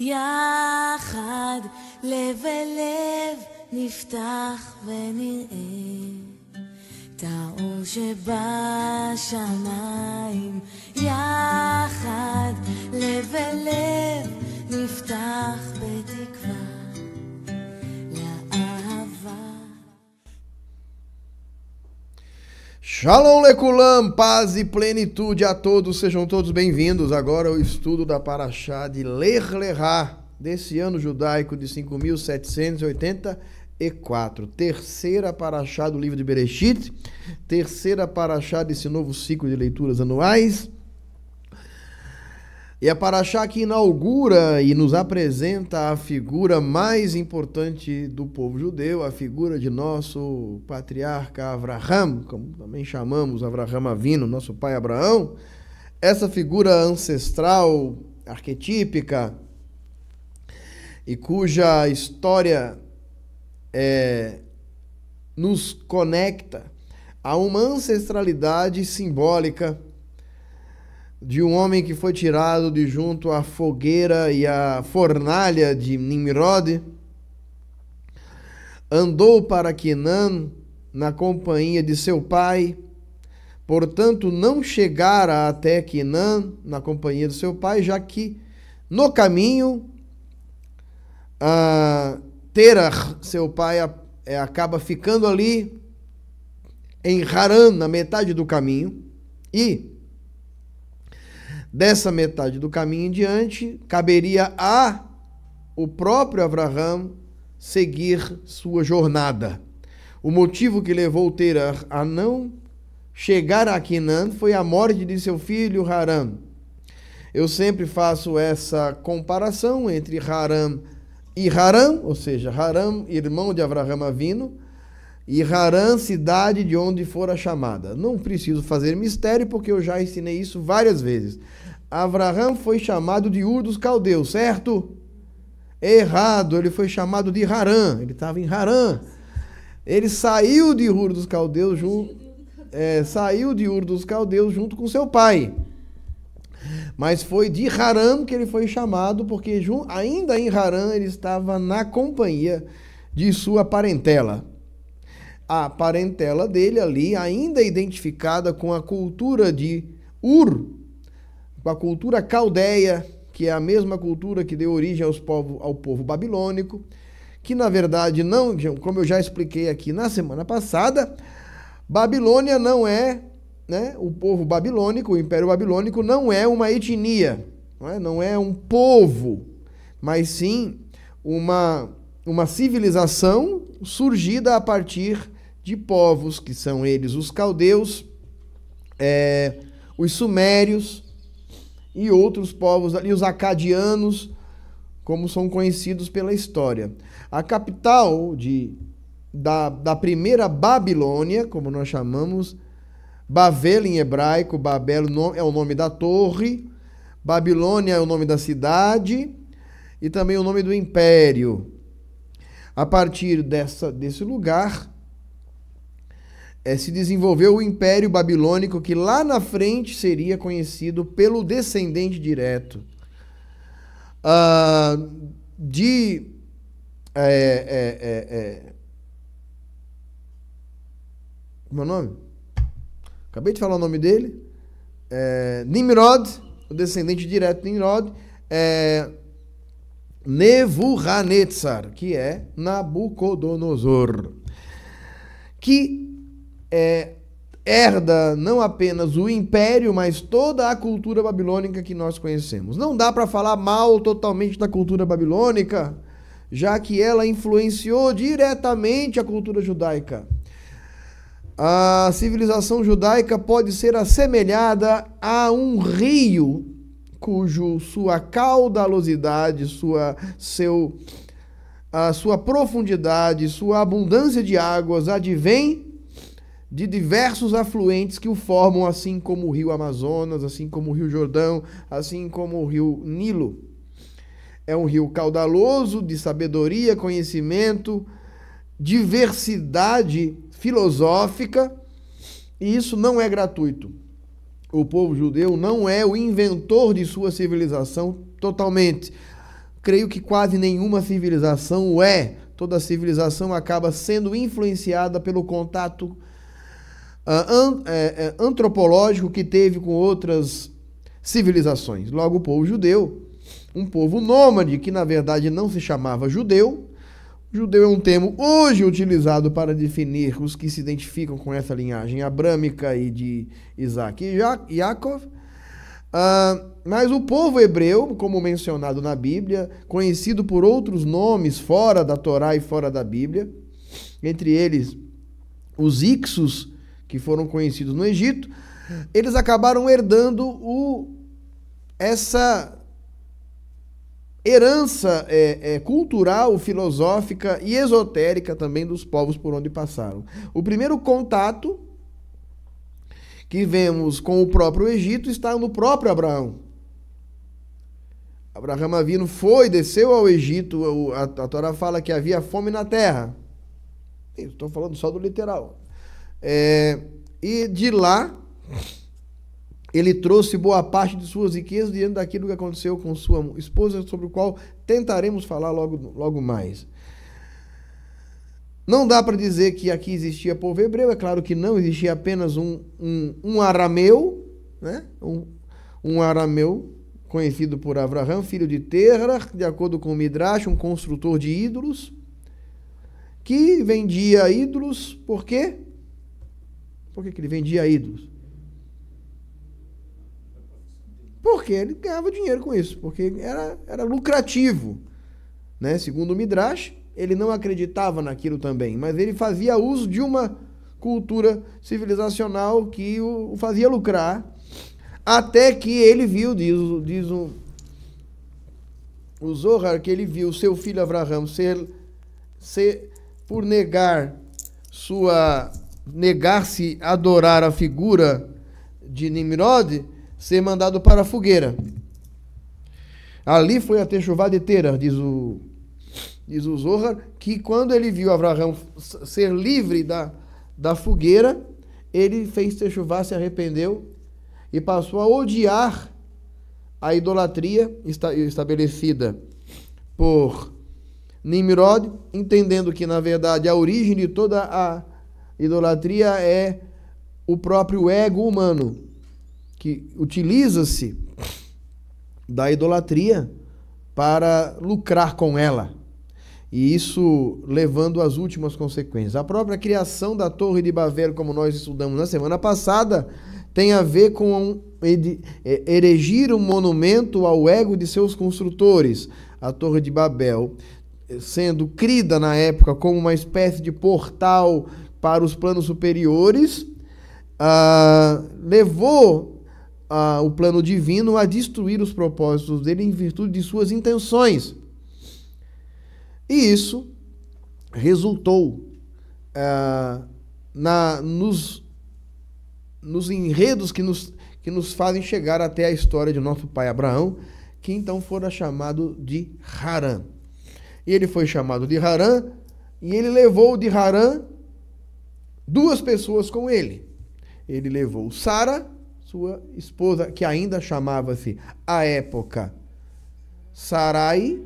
יחד לב אל לב נפתח ונראה את האור שבשמיים יחד לב אל לב נפתח בתקווה Shalom Lekulam, paz e plenitude a todos, sejam todos bem-vindos agora o estudo da Paraxá de Ler Lerá, desse ano judaico de 5784, terceira Paraxá do livro de Berechit, terceira Paraxá desse novo ciclo de leituras anuais, e a é Paraxá que inaugura e nos apresenta a figura mais importante do povo judeu, a figura de nosso patriarca Avraham, como também chamamos Avraham Avino, nosso pai Abraão. Essa figura ancestral, arquetípica, e cuja história é, nos conecta a uma ancestralidade simbólica de um homem que foi tirado de junto à fogueira e à fornalha de Nimrod, andou para Quinã na companhia de seu pai, portanto não chegara até Quinã na companhia de seu pai, já que no caminho uh, Terah, seu pai, é, acaba ficando ali em Haran, na metade do caminho, e Dessa metade do caminho em diante, caberia a o próprio Abraham seguir sua jornada. O motivo que levou Terar a não chegar a Canaã foi a morte de seu filho Haram. Eu sempre faço essa comparação entre Haram e Haram, ou seja, Haram, irmão de Abraham Avino, e Haran, cidade de onde fora chamada. Não preciso fazer mistério, porque eu já ensinei isso várias vezes. Avraham foi chamado de Ur dos Caldeus, certo? Errado, ele foi chamado de Haran, ele estava em Haran. Ele saiu de Ur dos Caldeus junto, é, saiu de Ur dos Caldeus junto com seu pai. Mas foi de Haran que ele foi chamado, porque ainda em Haran ele estava na companhia de sua parentela a parentela dele ali, ainda identificada com a cultura de Ur, com a cultura caldeia, que é a mesma cultura que deu origem aos povo, ao povo babilônico, que na verdade não, como eu já expliquei aqui na semana passada, Babilônia não é, né, o povo babilônico, o Império Babilônico não é uma etnia, não é, não é um povo, mas sim uma, uma civilização surgida a partir de povos, que são eles os caldeus, é, os sumérios e outros povos ali, os acadianos, como são conhecidos pela história. A capital de, da, da primeira Babilônia, como nós chamamos, Babel em hebraico, Babel é o nome da torre, Babilônia é o nome da cidade e também o nome do império. A partir dessa, desse lugar, é, se desenvolveu o Império Babilônico, que lá na frente seria conhecido pelo descendente direto. Uh, de. É, é, é, é. meu é nome? Acabei de falar o nome dele. Nimrod, o descendente direto de Nimrod. É, Nebuchadnezzar, que é Nabucodonosor. Que é, herda não apenas o império, mas toda a cultura babilônica que nós conhecemos. Não dá para falar mal totalmente da cultura babilônica, já que ela influenciou diretamente a cultura judaica. A civilização judaica pode ser assemelhada a um rio cujo sua caudalosidade, sua seu a sua profundidade, sua abundância de águas advém de diversos afluentes que o formam, assim como o rio Amazonas, assim como o rio Jordão, assim como o rio Nilo. É um rio caudaloso de sabedoria, conhecimento, diversidade filosófica, e isso não é gratuito. O povo judeu não é o inventor de sua civilização totalmente. Creio que quase nenhuma civilização o é. Toda civilização acaba sendo influenciada pelo contato ah, é, é, antropológico que teve com outras civilizações. Logo, o povo judeu, um povo nômade que na verdade não se chamava judeu. Judeu é um termo hoje utilizado para definir os que se identificam com essa linhagem abrâmica e de Isaac e Jacob. Uh, mas o povo hebreu, como mencionado na Bíblia, conhecido por outros nomes fora da Torá e fora da Bíblia, entre eles os Ixos, que foram conhecidos no Egito, eles acabaram herdando o, essa herança é, é, cultural, filosófica e esotérica também dos povos por onde passaram. O primeiro contato que vemos com o próprio Egito está no próprio Abraão. Abraão Avino foi, desceu ao Egito, a, a Torá fala que havia fome na terra. Estou falando só do literal. É, e de lá, ele trouxe boa parte de suas riquezas diante daquilo que aconteceu com sua esposa, sobre o qual tentaremos falar logo, logo mais. Não dá para dizer que aqui existia povo hebreu, é claro que não, existia apenas um, um, um arameu, né? um, um arameu conhecido por Avraham, filho de Terra, de acordo com Midrash, um construtor de ídolos, que vendia ídolos, por quê? Por que, que ele vendia ídolos? Porque ele ganhava dinheiro com isso, porque era, era lucrativo. Né? Segundo o Midrash, ele não acreditava naquilo também, mas ele fazia uso de uma cultura civilizacional que o, fazia lucrar, até que ele viu, diz, diz o, o Zohar, que ele viu seu filho Abraham ser, ser por negar sua negar-se a adorar a figura de Nimrod, ser mandado para a fogueira. Ali foi até de inteira, diz o, diz o Zohar, que quando ele viu Abraão ser livre da, da fogueira, ele fez Techuvá, se arrependeu e passou a odiar a idolatria estabelecida por Nimrod, entendendo que, na verdade, a origem de toda a Idolatria é o próprio ego humano que utiliza-se da idolatria para lucrar com ela. E isso levando às últimas consequências. A própria criação da Torre de Babel, como nós estudamos na semana passada, tem a ver com um, é, erigir um monumento ao ego de seus construtores. A Torre de Babel, sendo crida na época como uma espécie de portal para os planos superiores, ah, levou ah, o plano divino a destruir os propósitos dele em virtude de suas intenções. E isso resultou ah, na, nos, nos enredos que nos, que nos fazem chegar até a história de nosso pai Abraão, que então fora chamado de Haran. E ele foi chamado de Haran, e ele levou de Haran duas pessoas com ele. Ele levou Sara, sua esposa, que ainda chamava-se à época Sarai,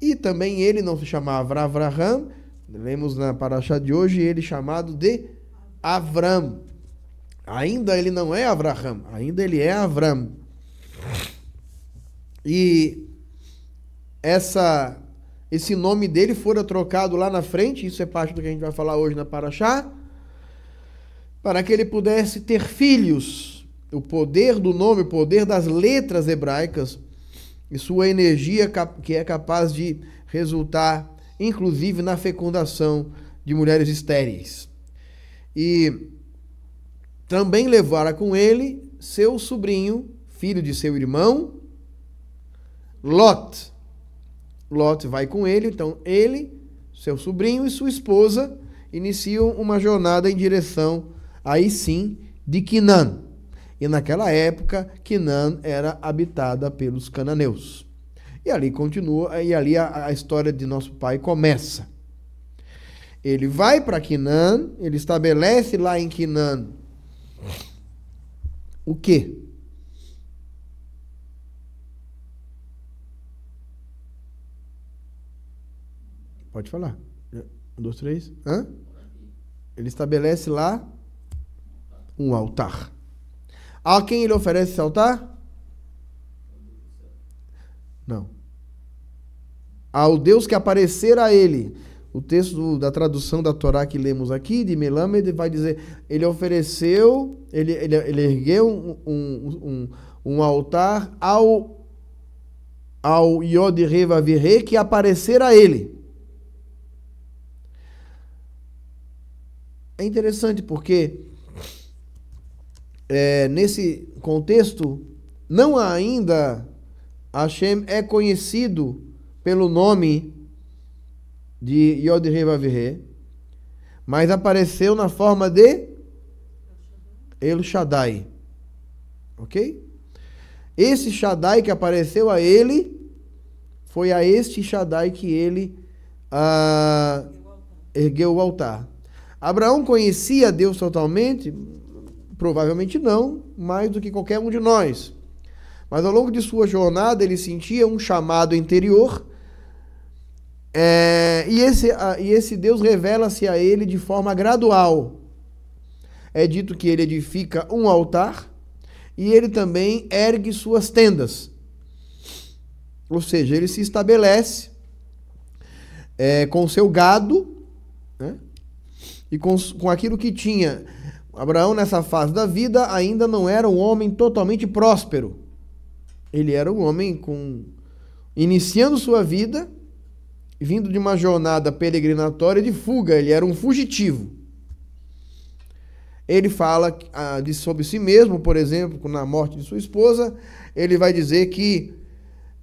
e também ele não se chamava Avraham. Lemos na paraxá de hoje ele chamado de Avram. Ainda ele não é Avraham, ainda ele é Avram. E essa esse nome dele fora trocado lá na frente, isso é parte do que a gente vai falar hoje na paraxá para que ele pudesse ter filhos. O poder do nome, o poder das letras hebraicas e sua energia que é capaz de resultar, inclusive, na fecundação de mulheres estéreis. E também levara com ele seu sobrinho, filho de seu irmão, Lot. Lot vai com ele, então ele, seu sobrinho e sua esposa iniciam uma jornada em direção aí sim, de Quinan. E naquela época, Quinan era habitada pelos cananeus. E ali continua, e ali a, a história de nosso pai começa. Ele vai para Quinan, ele estabelece lá em Quinan o quê? Pode falar. Um, dois, três. Hã? Ele estabelece lá um altar. A quem ele oferece esse altar? Não. Ao Deus que aparecer a ele. O texto da tradução da Torá que lemos aqui, de Melamed, vai dizer: ele ofereceu, ele, ele, ele ergueu um, um, um, um, altar ao, ao Yod Revavirre que aparecer a ele. É interessante porque é, nesse contexto, não ainda Hashem é conhecido pelo nome de Yod Revavirre, mas apareceu na forma de El Shaddai. Ok? Esse Shaddai que apareceu a ele, foi a este Shaddai que ele ah, ergueu o altar. Abraão conhecia Deus totalmente? Provavelmente não, mais do que qualquer um de nós. Mas ao longo de sua jornada, ele sentia um chamado interior. É, e, esse, a, e esse Deus revela-se a ele de forma gradual. É dito que ele edifica um altar e ele também ergue suas tendas. Ou seja, ele se estabelece é, com seu gado né? e com, com aquilo que tinha Abraão, nessa fase da vida, ainda não era um homem totalmente próspero. Ele era um homem com iniciando sua vida, vindo de uma jornada peregrinatória de fuga, ele era um fugitivo. Ele fala ah, de, sobre si mesmo, por exemplo, na morte de sua esposa, ele vai dizer que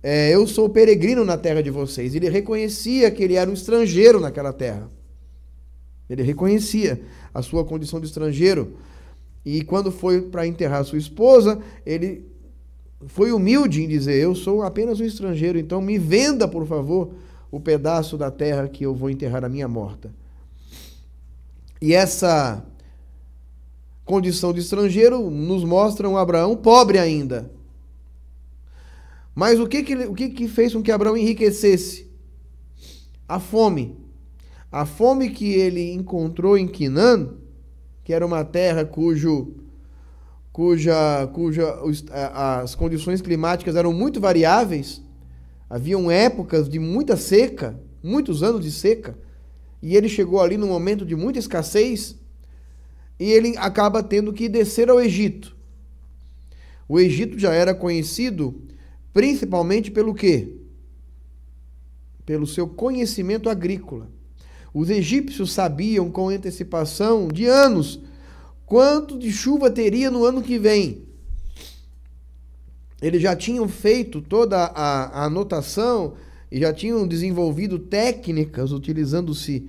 é, eu sou peregrino na terra de vocês. Ele reconhecia que ele era um estrangeiro naquela terra. Ele reconhecia a sua condição de estrangeiro. E quando foi para enterrar sua esposa, ele foi humilde em dizer: Eu sou apenas um estrangeiro, então me venda, por favor, o pedaço da terra que eu vou enterrar a minha morta. E essa condição de estrangeiro nos mostra um Abraão pobre ainda. Mas o que, que, o que, que fez com que Abraão enriquecesse? A fome. A fome que ele encontrou em Canaã, que era uma terra cujo cuja cuja as condições climáticas eram muito variáveis, haviam épocas de muita seca, muitos anos de seca, e ele chegou ali num momento de muita escassez, e ele acaba tendo que descer ao Egito. O Egito já era conhecido principalmente pelo quê? Pelo seu conhecimento agrícola. Os egípcios sabiam com antecipação de anos quanto de chuva teria no ano que vem. Eles já tinham feito toda a, a anotação e já tinham desenvolvido técnicas utilizando-se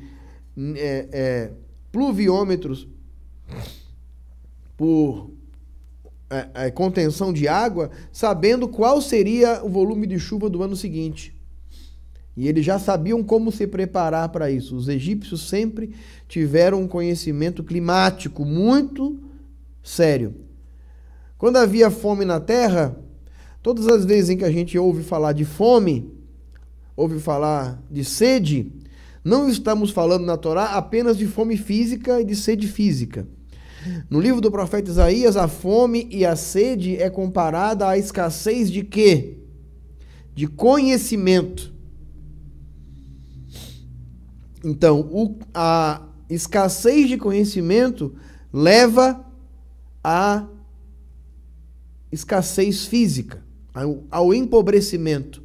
é, é, pluviômetros por é, é contenção de água, sabendo qual seria o volume de chuva do ano seguinte. E eles já sabiam como se preparar para isso. Os egípcios sempre tiveram um conhecimento climático muito sério. Quando havia fome na terra, todas as vezes em que a gente ouve falar de fome, ouve falar de sede, não estamos falando na Torá apenas de fome física e de sede física. No livro do profeta Isaías, a fome e a sede é comparada à escassez de quê? De conhecimento. Então, o, a escassez de conhecimento leva à escassez física, ao, ao empobrecimento.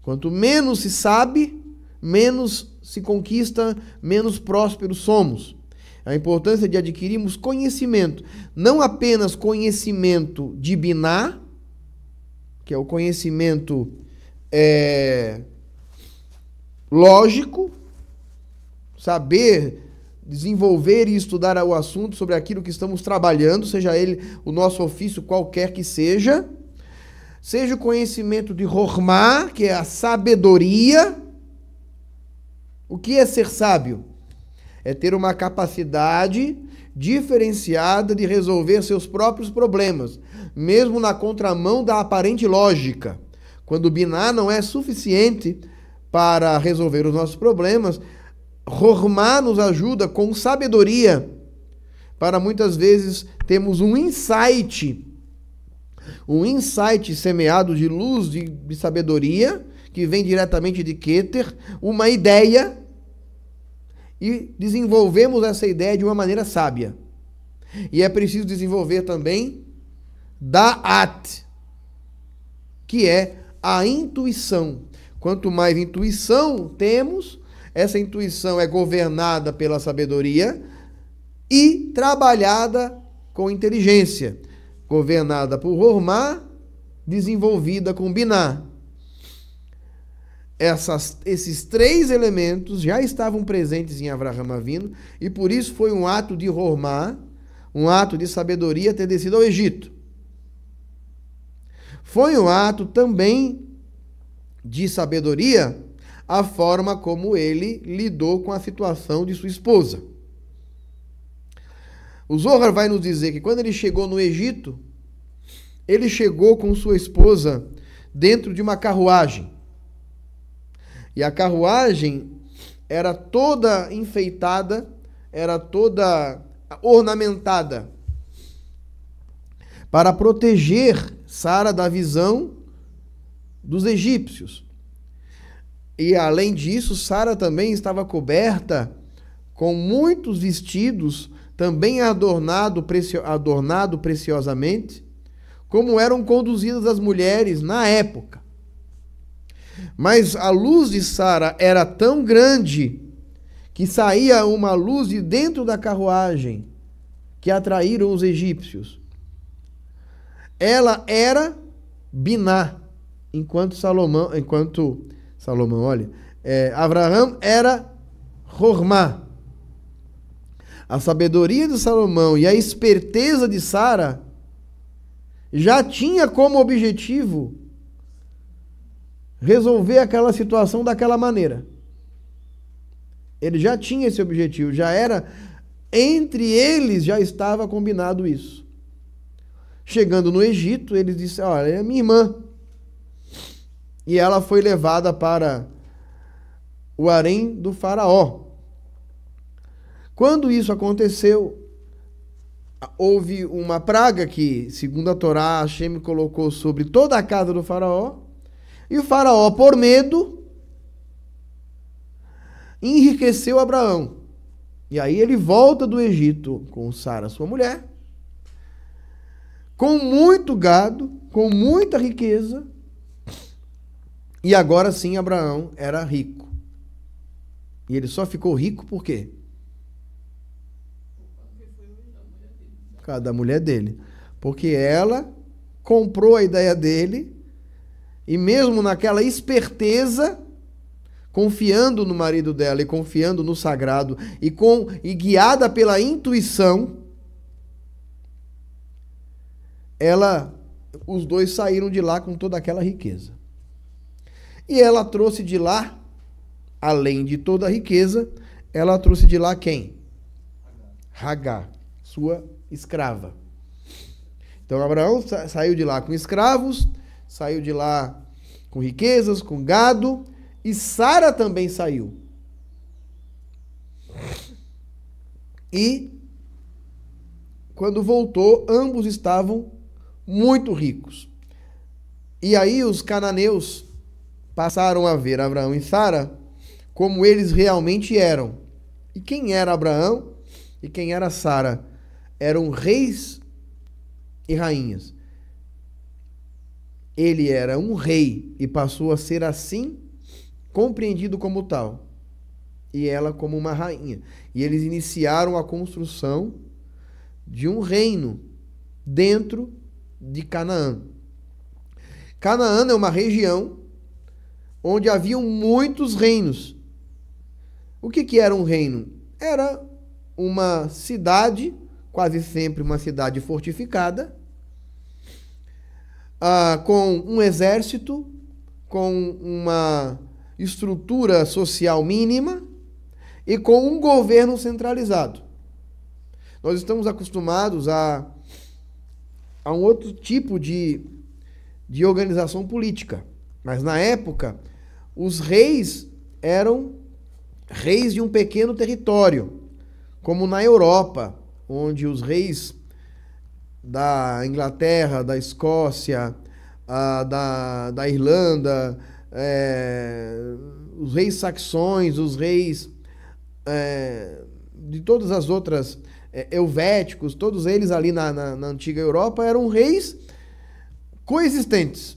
Quanto menos se sabe, menos se conquista, menos prósperos somos. A importância de adquirirmos conhecimento, não apenas conhecimento de biná, que é o conhecimento é, lógico, saber desenvolver e estudar o assunto sobre aquilo que estamos trabalhando, seja ele o nosso ofício qualquer que seja, seja o conhecimento de Rormá, que é a sabedoria. O que é ser sábio? É ter uma capacidade diferenciada de resolver seus próprios problemas, mesmo na contramão da aparente lógica. Quando o binar não é suficiente para resolver os nossos problemas, Rohma nos ajuda com sabedoria para muitas vezes temos um insight, um insight semeado de luz, de, de sabedoria, que vem diretamente de Keter, uma ideia, e desenvolvemos essa ideia de uma maneira sábia. E é preciso desenvolver também Da'at, que é a intuição. Quanto mais intuição temos, essa intuição é governada pela sabedoria e trabalhada com inteligência, governada por Romar, desenvolvida com Binar. Essas, esses três elementos já estavam presentes em Avraham Avinu e por isso foi um ato de Romar, um ato de sabedoria ter descido ao Egito. Foi um ato também de sabedoria a forma como ele lidou com a situação de sua esposa. O Zohar vai nos dizer que quando ele chegou no Egito, ele chegou com sua esposa dentro de uma carruagem. E a carruagem era toda enfeitada, era toda ornamentada para proteger Sara da visão dos egípcios. E além disso, Sara também estava coberta com muitos vestidos, também adornado, precio, adornado preciosamente, como eram conduzidas as mulheres na época. Mas a luz de Sara era tão grande que saía uma luz de dentro da carruagem que atraíram os egípcios. Ela era Biná, enquanto Salomão, enquanto Salomão, olha. É, Abraão era Hormá. A sabedoria de Salomão e a esperteza de Sara já tinha como objetivo resolver aquela situação daquela maneira. Ele já tinha esse objetivo, já era entre eles já estava combinado isso. Chegando no Egito, eles disseram: "Olha, é minha irmã, e ela foi levada para o harém do Faraó. Quando isso aconteceu, houve uma praga que, segundo a Torá, Hashem colocou sobre toda a casa do Faraó. E o Faraó, por medo, enriqueceu Abraão. E aí ele volta do Egito com Sara, sua mulher, com muito gado, com muita riqueza, e agora sim Abraão era rico. E ele só ficou rico por quê? Por causa da mulher dele. Porque ela comprou a ideia dele e, mesmo naquela esperteza, confiando no marido dela e confiando no sagrado e, com, e guiada pela intuição, ela, os dois saíram de lá com toda aquela riqueza. E ela trouxe de lá, além de toda a riqueza, ela trouxe de lá quem? Hagar, sua escrava. Então Abraão sa saiu de lá com escravos, saiu de lá com riquezas, com gado, e Sara também saiu. E quando voltou, ambos estavam muito ricos. E aí os cananeus passaram a ver Abraão e Sara como eles realmente eram. E quem era Abraão e quem era Sara? Eram reis e rainhas. Ele era um rei e passou a ser assim compreendido como tal, e ela como uma rainha. E eles iniciaram a construção de um reino dentro de Canaã. Canaã é uma região onde haviam muitos reinos. O que, que era um reino? Era uma cidade, quase sempre uma cidade fortificada, ah, com um exército, com uma estrutura social mínima e com um governo centralizado. Nós estamos acostumados a, a um outro tipo de, de organização política. Mas na época, os reis eram reis de um pequeno território, como na Europa, onde os reis da Inglaterra, da Escócia, a, da, da Irlanda, é, os reis saxões, os reis é, de todas as outras, é, helvéticos, todos eles ali na, na, na antiga Europa eram reis coexistentes.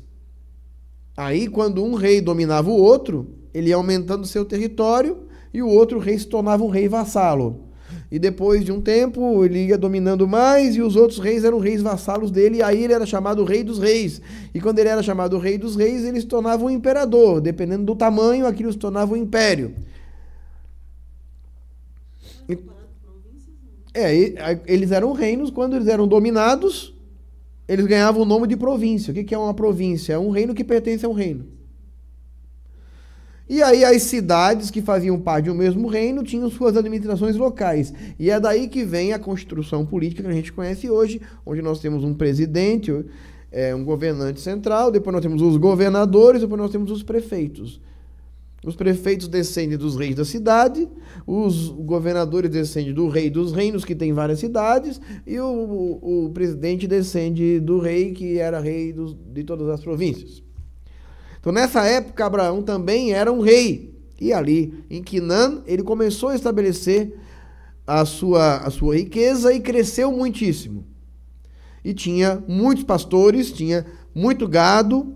Aí, quando um rei dominava o outro, ele ia aumentando seu território e o outro rei se tornava um rei vassalo. E depois de um tempo, ele ia dominando mais e os outros reis eram reis vassalos dele, e aí ele era chamado rei dos reis. E quando ele era chamado rei dos reis, ele se tornava um imperador, dependendo do tamanho, aquilo se tornava um império. E, é, eles eram reinos quando eles eram dominados eles ganhavam o nome de província. O que, é uma província? É um reino que pertence a um reino. E aí as cidades que faziam parte de um mesmo reino tinham suas administrações locais. E é daí que vem a construção política que a gente conhece hoje, onde nós temos um presidente, é, um governante central, depois nós temos os governadores, depois nós temos os prefeitos. Os prefeitos descendem dos reis da cidade, os governadores descendem do rei dos reinos, que tem várias cidades, e o, o, o presidente descende do rei, que era rei de todas as províncias. Então, nessa época, Abraão também era um rei. E ali, em Quinan, ele começou a estabelecer a sua, a sua riqueza e cresceu muitíssimo. E tinha muitos pastores, tinha muito gado,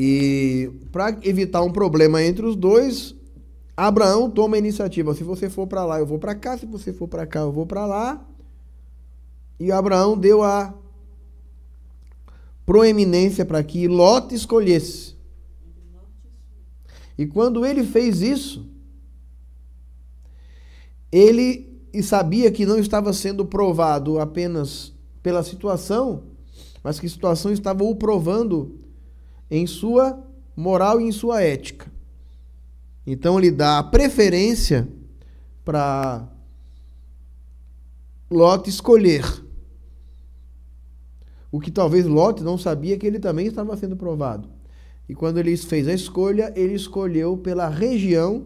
E para evitar um problema entre os dois, Abraão toma a iniciativa. Se você for para lá, eu vou para cá. Se você for para cá, eu vou para lá. E Abraão deu a proeminência para que Lot escolhesse. E quando ele fez isso, ele sabia que não estava sendo provado apenas pela situação, mas que a situação estava o provando em sua moral e em sua ética. Então ele dá preferência para Lot escolher. O que talvez Lot não sabia que ele também estava sendo provado. E quando ele fez a escolha, ele escolheu pela região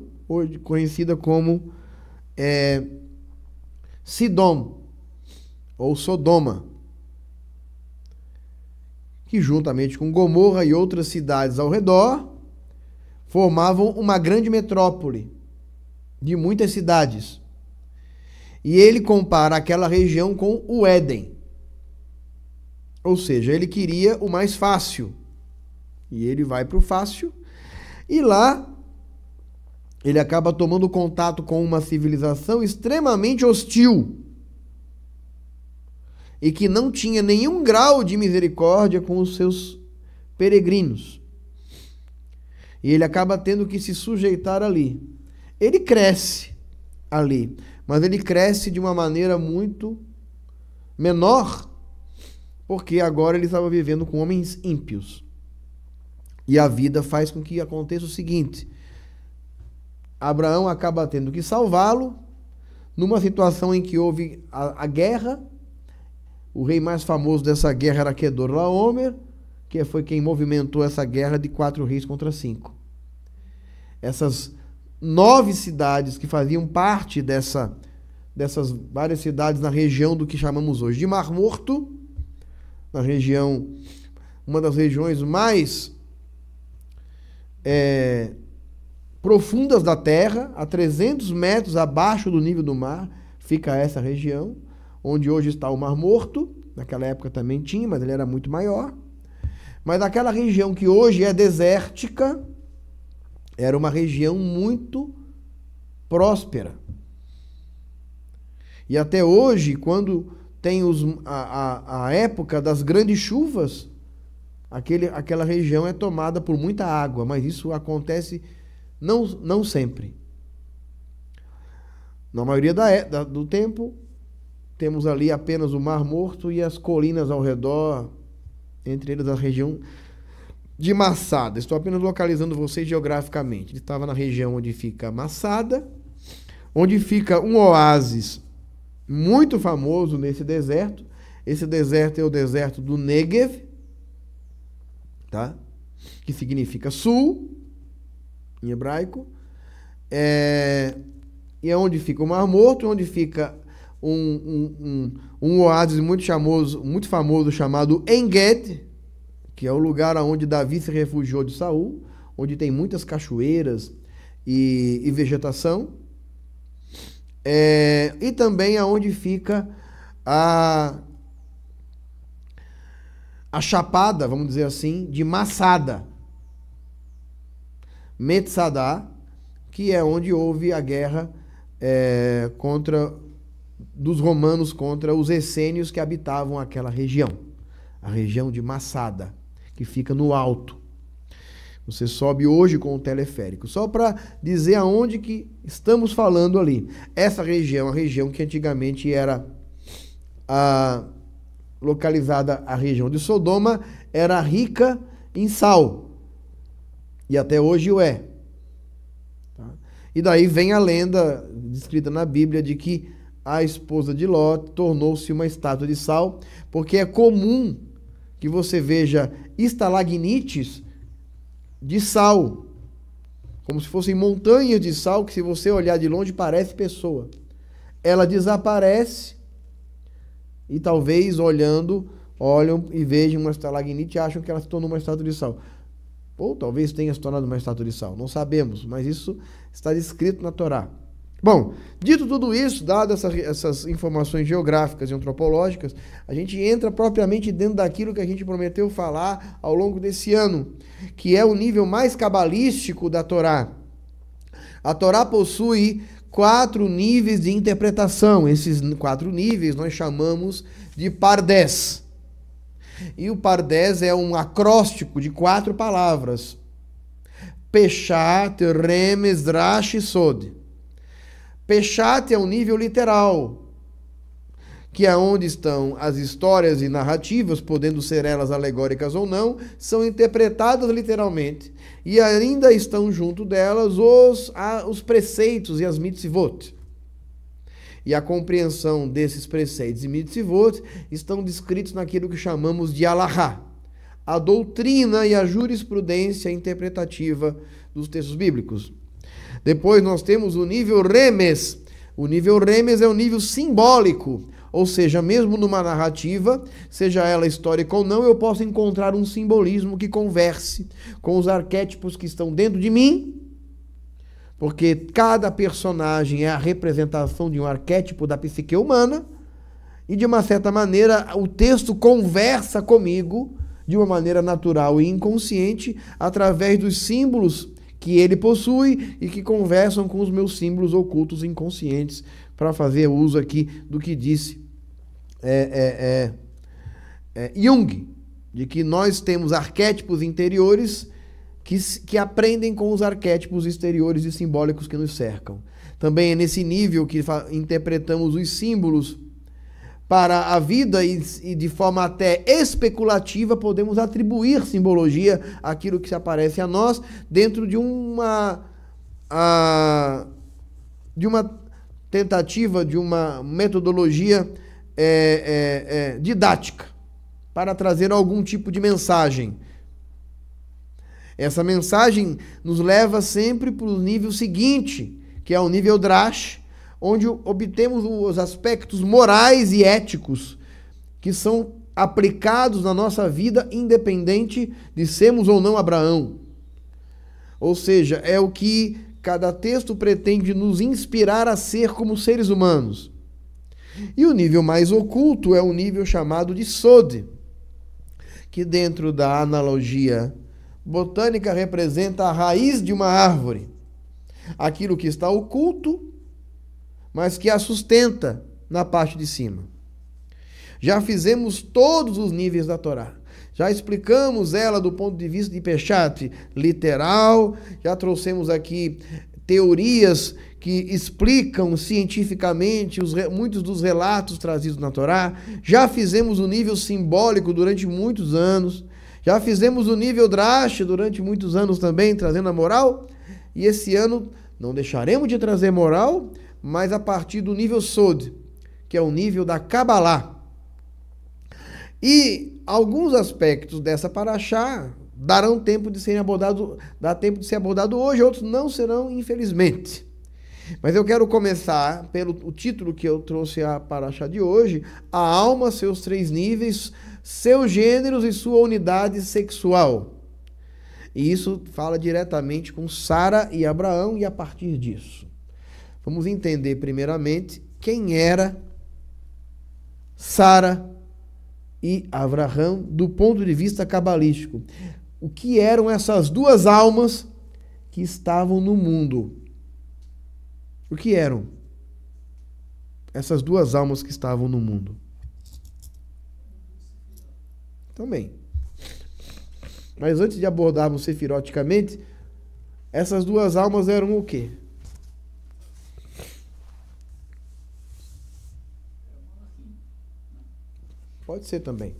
conhecida como é, Sidom, ou Sodoma que juntamente com Gomorra e outras cidades ao redor, formavam uma grande metrópole de muitas cidades. E ele compara aquela região com o Éden. Ou seja, ele queria o mais fácil. E ele vai para o fácil. E lá ele acaba tomando contato com uma civilização extremamente hostil e que não tinha nenhum grau de misericórdia com os seus peregrinos. E ele acaba tendo que se sujeitar ali. Ele cresce ali, mas ele cresce de uma maneira muito menor, porque agora ele estava vivendo com homens ímpios. E a vida faz com que aconteça o seguinte: Abraão acaba tendo que salvá-lo numa situação em que houve a, a guerra o rei mais famoso dessa guerra era Laomer, que foi quem movimentou essa guerra de quatro reis contra cinco. Essas nove cidades que faziam parte dessa, dessas várias cidades na região do que chamamos hoje de Mar Morto, na região, uma das regiões mais é, profundas da terra, a 300 metros abaixo do nível do mar, fica essa região onde hoje está o Mar Morto, naquela época também tinha, mas ele era muito maior. Mas aquela região que hoje é desértica era uma região muito próspera. E até hoje, quando tem os, a, a, a época das grandes chuvas, aquele, aquela região é tomada por muita água, mas isso acontece não, não sempre. Na maioria da, é, da, do tempo, temos ali apenas o Mar Morto e as colinas ao redor, entre eles a região de Massada. Estou apenas localizando vocês geograficamente. Ele estava na região onde fica Massada, onde fica um oásis muito famoso nesse deserto. Esse deserto é o deserto do Negev, tá? que significa sul, em hebraico. É, e é onde fica o Mar Morto, onde fica um, um, um, um oásis muito famoso, muito famoso chamado Enged, que é o lugar onde Davi se refugiou de Saul, onde tem muitas cachoeiras e, e vegetação. É, e também aonde fica a a chapada, vamos dizer assim, de Massada, Metsadá, que é onde houve a guerra é, contra dos romanos contra os essênios que habitavam aquela região, a região de Massada, que fica no alto. Você sobe hoje com o teleférico, só para dizer aonde que estamos falando ali. Essa região, a região que antigamente era a, localizada a região de Sodoma, era rica em sal. E até hoje o é. Tá? E daí vem a lenda descrita na Bíblia de que a esposa de Ló tornou-se uma estátua de sal, porque é comum que você veja estalagmites de sal, como se fossem montanhas de sal que se você olhar de longe parece pessoa. Ela desaparece e talvez olhando, olham e vejam uma estalagmite e acham que ela se tornou uma estátua de sal. Ou talvez tenha se tornado uma estátua de sal, não sabemos, mas isso está descrito na Torá. Bom, dito tudo isso, dadas essa, essas informações geográficas e antropológicas, a gente entra propriamente dentro daquilo que a gente prometeu falar ao longo desse ano, que é o nível mais cabalístico da Torá. A Torá possui quatro níveis de interpretação. Esses quatro níveis nós chamamos de pardés. E o pardés é um acróstico de quatro palavras: Pechat, Remes, Drash e Sod. Pechate é um nível literal, que é onde estão as histórias e narrativas, podendo ser elas alegóricas ou não, são interpretadas literalmente. E ainda estão junto delas os, a, os preceitos e as mitzvot. E a compreensão desses preceitos e mitzvot estão descritos naquilo que chamamos de alahá, a doutrina e a jurisprudência interpretativa dos textos bíblicos. Depois nós temos o nível remes. O nível remes é o nível simbólico. Ou seja, mesmo numa narrativa, seja ela histórica ou não, eu posso encontrar um simbolismo que converse com os arquétipos que estão dentro de mim, porque cada personagem é a representação de um arquétipo da psique humana, e de uma certa maneira o texto conversa comigo de uma maneira natural e inconsciente através dos símbolos que ele possui e que conversam com os meus símbolos ocultos inconscientes, para fazer uso aqui do que disse é, é, é, é, Jung, de que nós temos arquétipos interiores que, que aprendem com os arquétipos exteriores e simbólicos que nos cercam. Também é nesse nível que interpretamos os símbolos para a vida e, e de forma até especulativa podemos atribuir simbologia àquilo que se aparece a nós dentro de uma a, de uma tentativa de uma metodologia é, é, é, didática para trazer algum tipo de mensagem. Essa mensagem nos leva sempre para o nível seguinte, que é o nível drash, onde obtemos os aspectos morais e éticos que são aplicados na nossa vida, independente de sermos ou não Abraão. Ou seja, é o que cada texto pretende nos inspirar a ser como seres humanos. E o nível mais oculto é o nível chamado de Sod, que dentro da analogia botânica representa a raiz de uma árvore. Aquilo que está oculto mas que a sustenta na parte de cima. Já fizemos todos os níveis da Torá. Já explicamos ela do ponto de vista de Pechat literal, já trouxemos aqui teorias que explicam cientificamente os, muitos dos relatos trazidos na Torá. Já fizemos o nível simbólico durante muitos anos. Já fizemos o nível draste durante muitos anos também, trazendo a moral. E esse ano não deixaremos de trazer moral, mas a partir do nível Sod, que é o nível da Kabbalah. E alguns aspectos dessa paraxá darão tempo de serem abordados, dá tempo de ser abordado hoje, outros não serão, infelizmente. Mas eu quero começar pelo o título que eu trouxe a paraxá de hoje, a alma, seus três níveis, seus gêneros e sua unidade sexual. E isso fala diretamente com Sara e Abraão e a partir disso. Vamos entender primeiramente quem era Sara e Abraão do ponto de vista cabalístico. O que eram essas duas almas que estavam no mundo? O que eram essas duas almas que estavam no mundo? Também. Mas antes de abordarmos sefiroticamente, essas duas almas eram o quê? Pode ser também.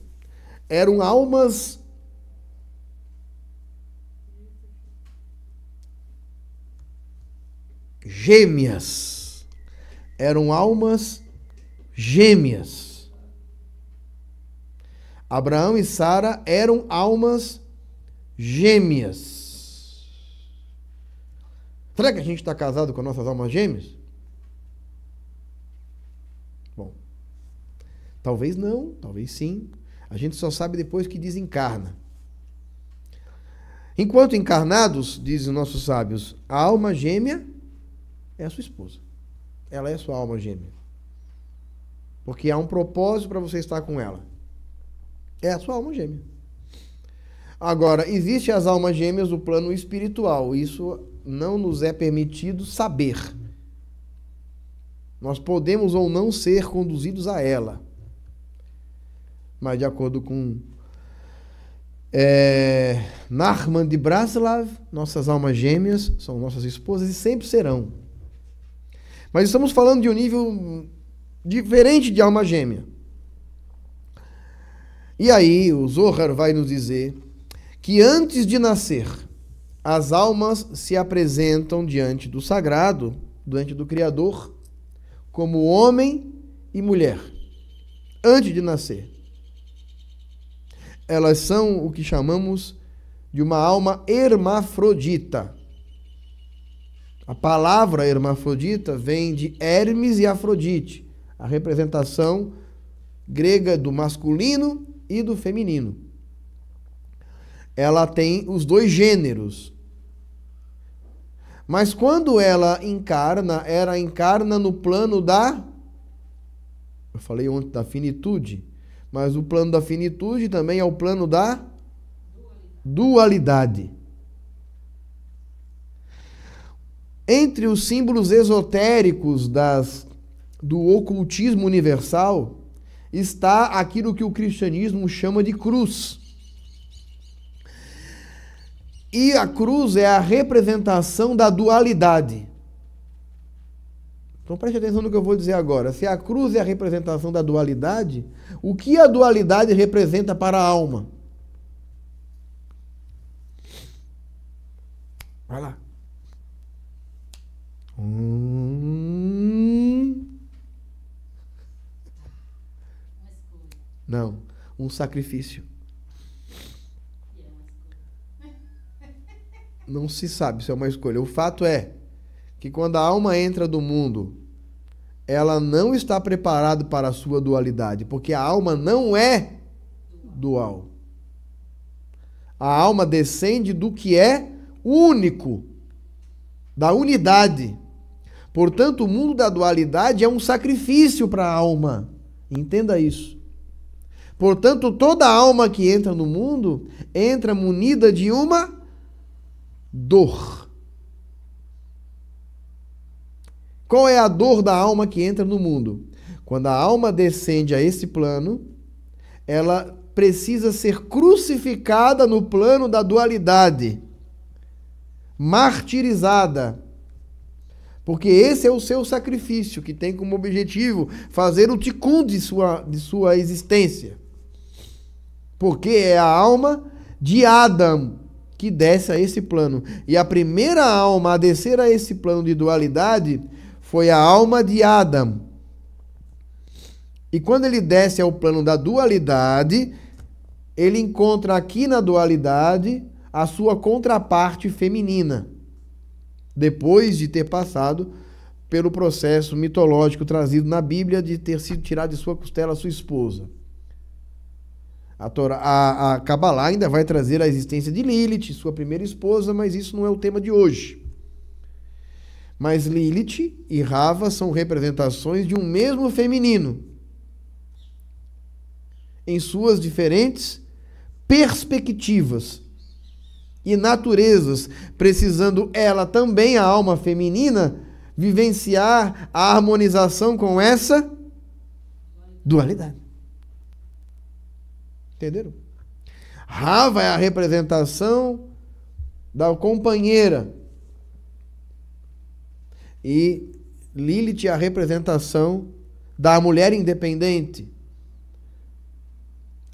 Eram almas. Gêmeas. Eram almas gêmeas. Abraão e Sara eram almas gêmeas. Será que a gente está casado com nossas almas gêmeas? Talvez não, talvez sim. A gente só sabe depois que desencarna. Enquanto encarnados, dizem os nossos sábios, a alma gêmea é a sua esposa. Ela é a sua alma gêmea. Porque há um propósito para você estar com ela. É a sua alma gêmea. Agora, existe as almas gêmeas do plano espiritual. Isso não nos é permitido saber. Nós podemos ou não ser conduzidos a ela mas de acordo com é, Narman de Braslav, nossas almas gêmeas são nossas esposas e sempre serão. Mas estamos falando de um nível diferente de alma gêmea. E aí o Zohar vai nos dizer que antes de nascer, as almas se apresentam diante do sagrado, diante do Criador, como homem e mulher. Antes de nascer elas são o que chamamos de uma alma hermafrodita. A palavra hermafrodita vem de Hermes e Afrodite, a representação grega do masculino e do feminino. Ela tem os dois gêneros. Mas quando ela encarna, ela encarna no plano da. Eu falei ontem da finitude mas o plano da finitude também é o plano da dualidade. Entre os símbolos esotéricos das, do ocultismo universal está aquilo que o cristianismo chama de cruz. E a cruz é a representação da dualidade. Então preste atenção no que eu vou dizer agora. Se a cruz é a representação da dualidade, o que a dualidade representa para a alma? Vai lá. Hum... Não, um sacrifício. Não se sabe se é uma escolha. O fato é, que quando a alma entra do mundo, ela não está preparada para a sua dualidade, porque a alma não é dual. A alma descende do que é único, da unidade. Portanto, o mundo da dualidade é um sacrifício para a alma. Entenda isso. Portanto, toda alma que entra no mundo entra munida de uma dor. Qual é a dor da alma que entra no mundo? Quando a alma descende a esse plano, ela precisa ser crucificada no plano da dualidade, martirizada. Porque esse é o seu sacrifício, que tem como objetivo fazer o ticum de sua, de sua existência. Porque é a alma de Adam que desce a esse plano. E a primeira alma a descer a esse plano de dualidade foi a alma de Adam. E quando ele desce ao plano da dualidade, ele encontra aqui na dualidade a sua contraparte feminina, depois de ter passado pelo processo mitológico trazido na Bíblia de ter sido tirado de sua costela sua esposa. A, Torá, a, a Kabbalah ainda vai trazer a existência de Lilith, sua primeira esposa, mas isso não é o tema de hoje mas Lilith e Rava são representações de um mesmo feminino, em suas diferentes perspectivas e naturezas, precisando ela também, a alma feminina, vivenciar a harmonização com essa dualidade. Entenderam? Rava é a representação da companheira e Lilith é a representação da mulher independente.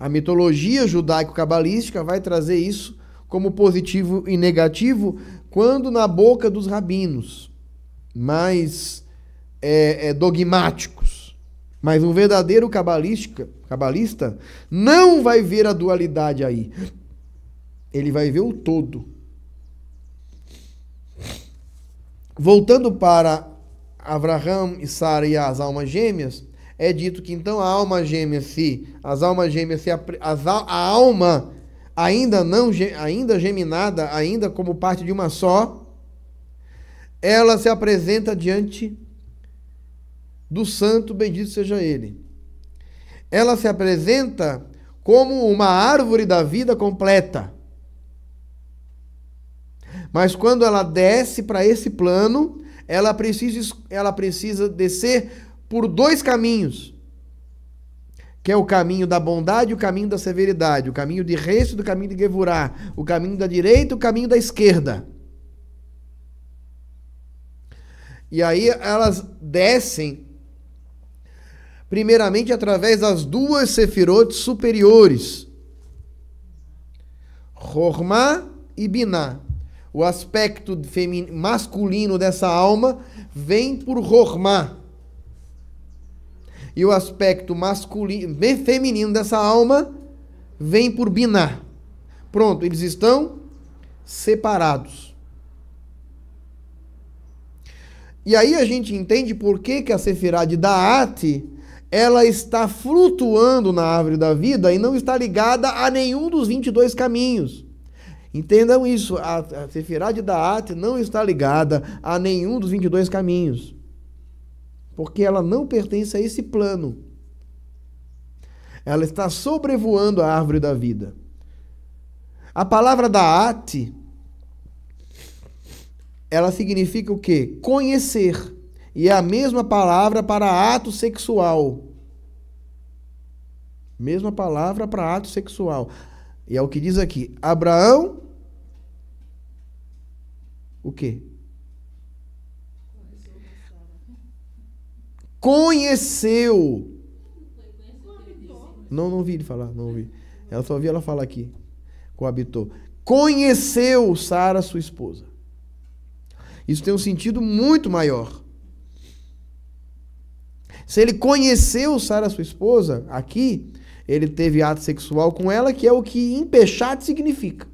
A mitologia judaico-cabalística vai trazer isso como positivo e negativo quando na boca dos rabinos mais é, é, dogmáticos. Mas um verdadeiro cabalística, cabalista não vai ver a dualidade aí. Ele vai ver o todo. Voltando para Abraham e Sara e as almas gêmeas, é dito que então a alma gêmea se as almas gêmeas se as, a alma ainda não ainda geminada, ainda como parte de uma só, ela se apresenta diante do santo, bendito seja ele. Ela se apresenta como uma árvore da vida completa. Mas quando ela desce para esse plano, ela precisa, ela precisa descer por dois caminhos. Que é o caminho da bondade e o caminho da severidade, o caminho de resto o caminho de Gevurá, o caminho da direita e o caminho da esquerda. E aí elas descem, primeiramente através das duas sefirot superiores, Rormá e Biná o aspecto feminino, masculino dessa alma vem por Rorma. E o aspecto masculino, feminino dessa alma vem por Biná. Pronto, eles estão separados. E aí a gente entende por que, que a Sefirá de Daate ela está flutuando na árvore da vida e não está ligada a nenhum dos 22 caminhos. Entendam isso, a, Sefirá de Daat não está ligada a nenhum dos 22 caminhos, porque ela não pertence a esse plano. Ela está sobrevoando a árvore da vida. A palavra Daat, ela significa o quê? Conhecer. E é a mesma palavra para ato sexual. Mesma palavra para ato sexual. E é o que diz aqui: Abraão o quê? Conheceu. Não, não ouvi ele falar, não ouvi. Ela só ouviu ela falar aqui. Coabitou. Conheceu Sara, sua esposa. Isso tem um sentido muito maior. Se ele conheceu Sara, sua esposa, aqui, ele teve ato sexual com ela, que é o que empechate significa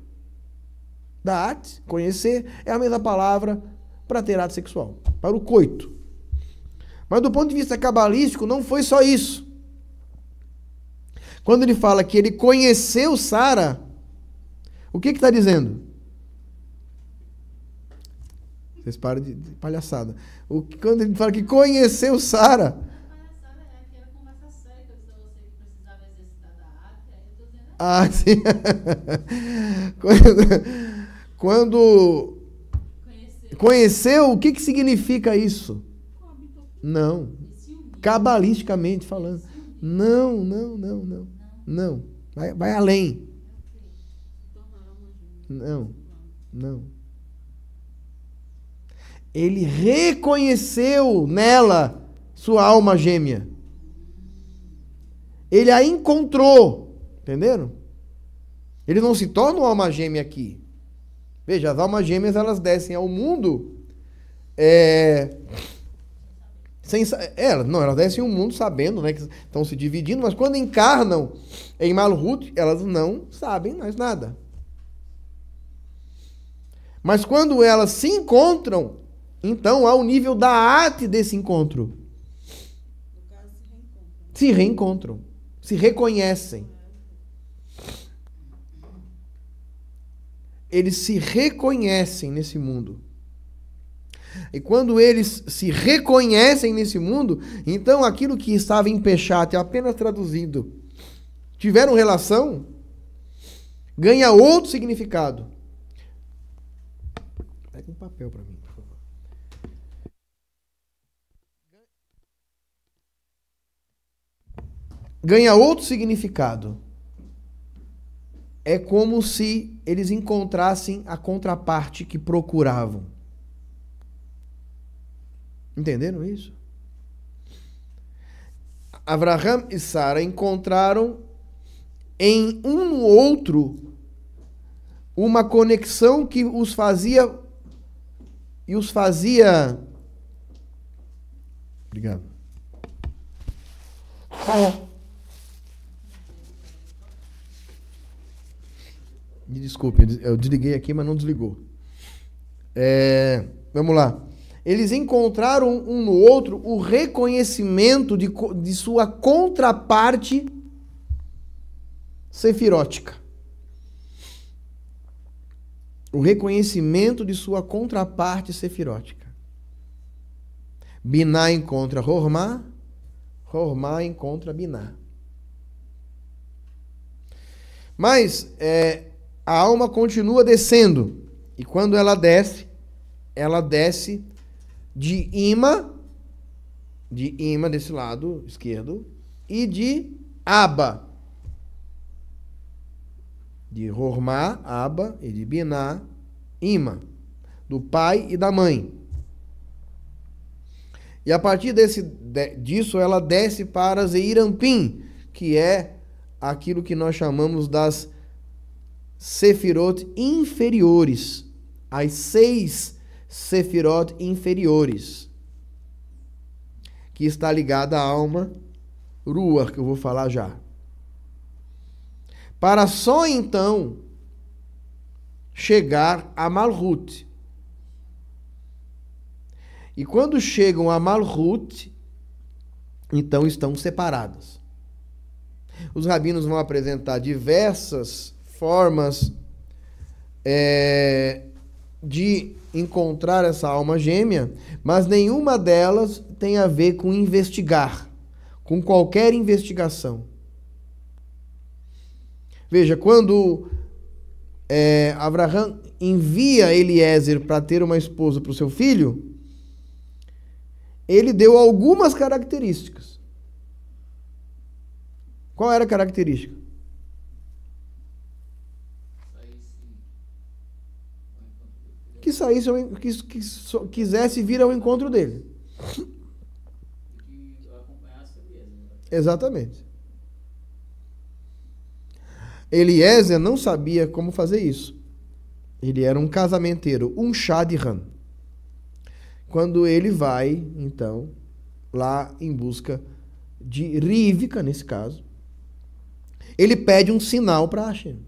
da arte, conhecer, é a mesma palavra para ter ato sexual, para o coito. Mas do ponto de vista cabalístico, não foi só isso. Quando ele fala que ele conheceu Sara, o que está dizendo? Vocês param de, de palhaçada. O, quando ele fala que conheceu Sara. Ah, sim. Ah, Quando conheceu, conheceu o que, que significa isso? Não. Cabalisticamente falando. Não, não, não, não. Não. Vai, vai além. Não, não. Ele reconheceu nela sua alma gêmea. Ele a encontrou. Entenderam? Ele não se torna uma alma gêmea aqui. Veja, as almas gêmeas elas descem ao mundo é, sem, é, não, elas descem ao mundo sabendo, né, que estão se dividindo, mas quando encarnam em Malhut, elas não sabem mais nada. Mas quando elas se encontram, então há o nível da arte desse encontro. Caso, se, reencontram. se reencontram, se reconhecem. eles se reconhecem nesse mundo. E quando eles se reconhecem nesse mundo, então aquilo que estava em Peixate, apenas traduzido, tiveram relação, ganha outro significado. Pega um papel para mim, por favor. Ganha outro significado. É como se eles encontrassem a contraparte que procuravam. Entenderam isso? Abraham e Sara encontraram em um no outro uma conexão que os fazia e os fazia Obrigado. Me desculpe, eu desliguei aqui, mas não desligou. É, vamos lá. Eles encontraram um no outro o reconhecimento de, de sua contraparte sefirótica. O reconhecimento de sua contraparte sefirótica. Biná encontra Hormá, Hormá encontra Biná. Mas é, a alma continua descendo. E quando ela desce, ela desce de imã, de imã desse lado esquerdo, e de aba. De rorma aba, e de Biná, imã. Do pai e da mãe. E a partir desse, de, disso, ela desce para Zeirampim, que é aquilo que nós chamamos das sefirot inferiores, as seis sefirot inferiores, que está ligada à alma ruar, que eu vou falar já. Para só então chegar a Malhut. E quando chegam a Malhut, então estão separadas. Os rabinos vão apresentar diversas formas é, de encontrar essa alma gêmea, mas nenhuma delas tem a ver com investigar, com qualquer investigação. Veja, quando é, Abraham envia Eliezer para ter uma esposa para o seu filho, ele deu algumas características. Qual era a característica? que saísse, que, que so, quisesse vir ao encontro dele. Que acompanhasse Exatamente. Eliézer não sabia como fazer isso. Ele era um casamenteiro, um chá de ram. Quando ele vai, então, lá em busca de Rívica, nesse caso, ele pede um sinal para Hashem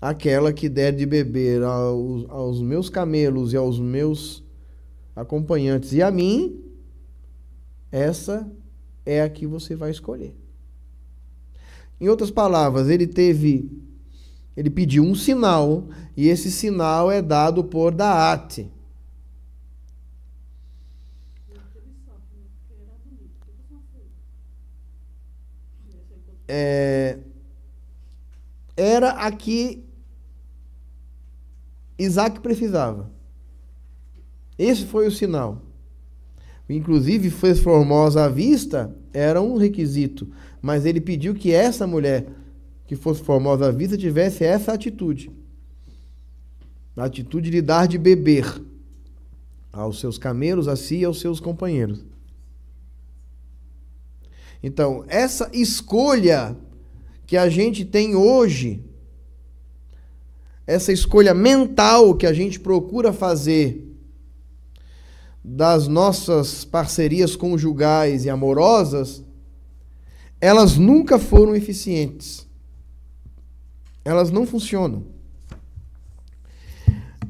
aquela que der de beber aos, aos meus camelos e aos meus acompanhantes e a mim, essa é a que você vai escolher. Em outras palavras, ele teve, ele pediu um sinal e esse sinal é dado por Daate. É, era a que Isaac precisava. Esse foi o sinal. Inclusive, foi formosa à vista, era um requisito, mas ele pediu que essa mulher que fosse formosa à vista tivesse essa atitude. A atitude de dar de beber aos seus camelos, a si e aos seus companheiros. Então, essa escolha que a gente tem hoje essa escolha mental que a gente procura fazer das nossas parcerias conjugais e amorosas, elas nunca foram eficientes. Elas não funcionam.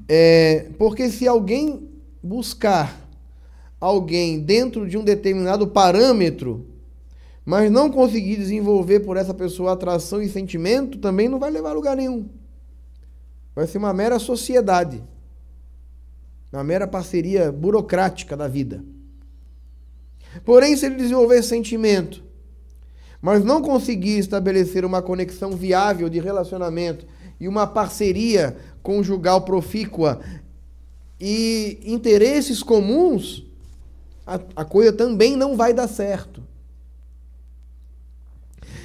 É, porque se alguém buscar alguém dentro de um determinado parâmetro, mas não conseguir desenvolver por essa pessoa atração e sentimento, também não vai levar a lugar nenhum. Vai ser uma mera sociedade. Uma mera parceria burocrática da vida. Porém, se ele desenvolver sentimento, mas não conseguir estabelecer uma conexão viável de relacionamento e uma parceria conjugal profícua e interesses comuns, a, a coisa também não vai dar certo.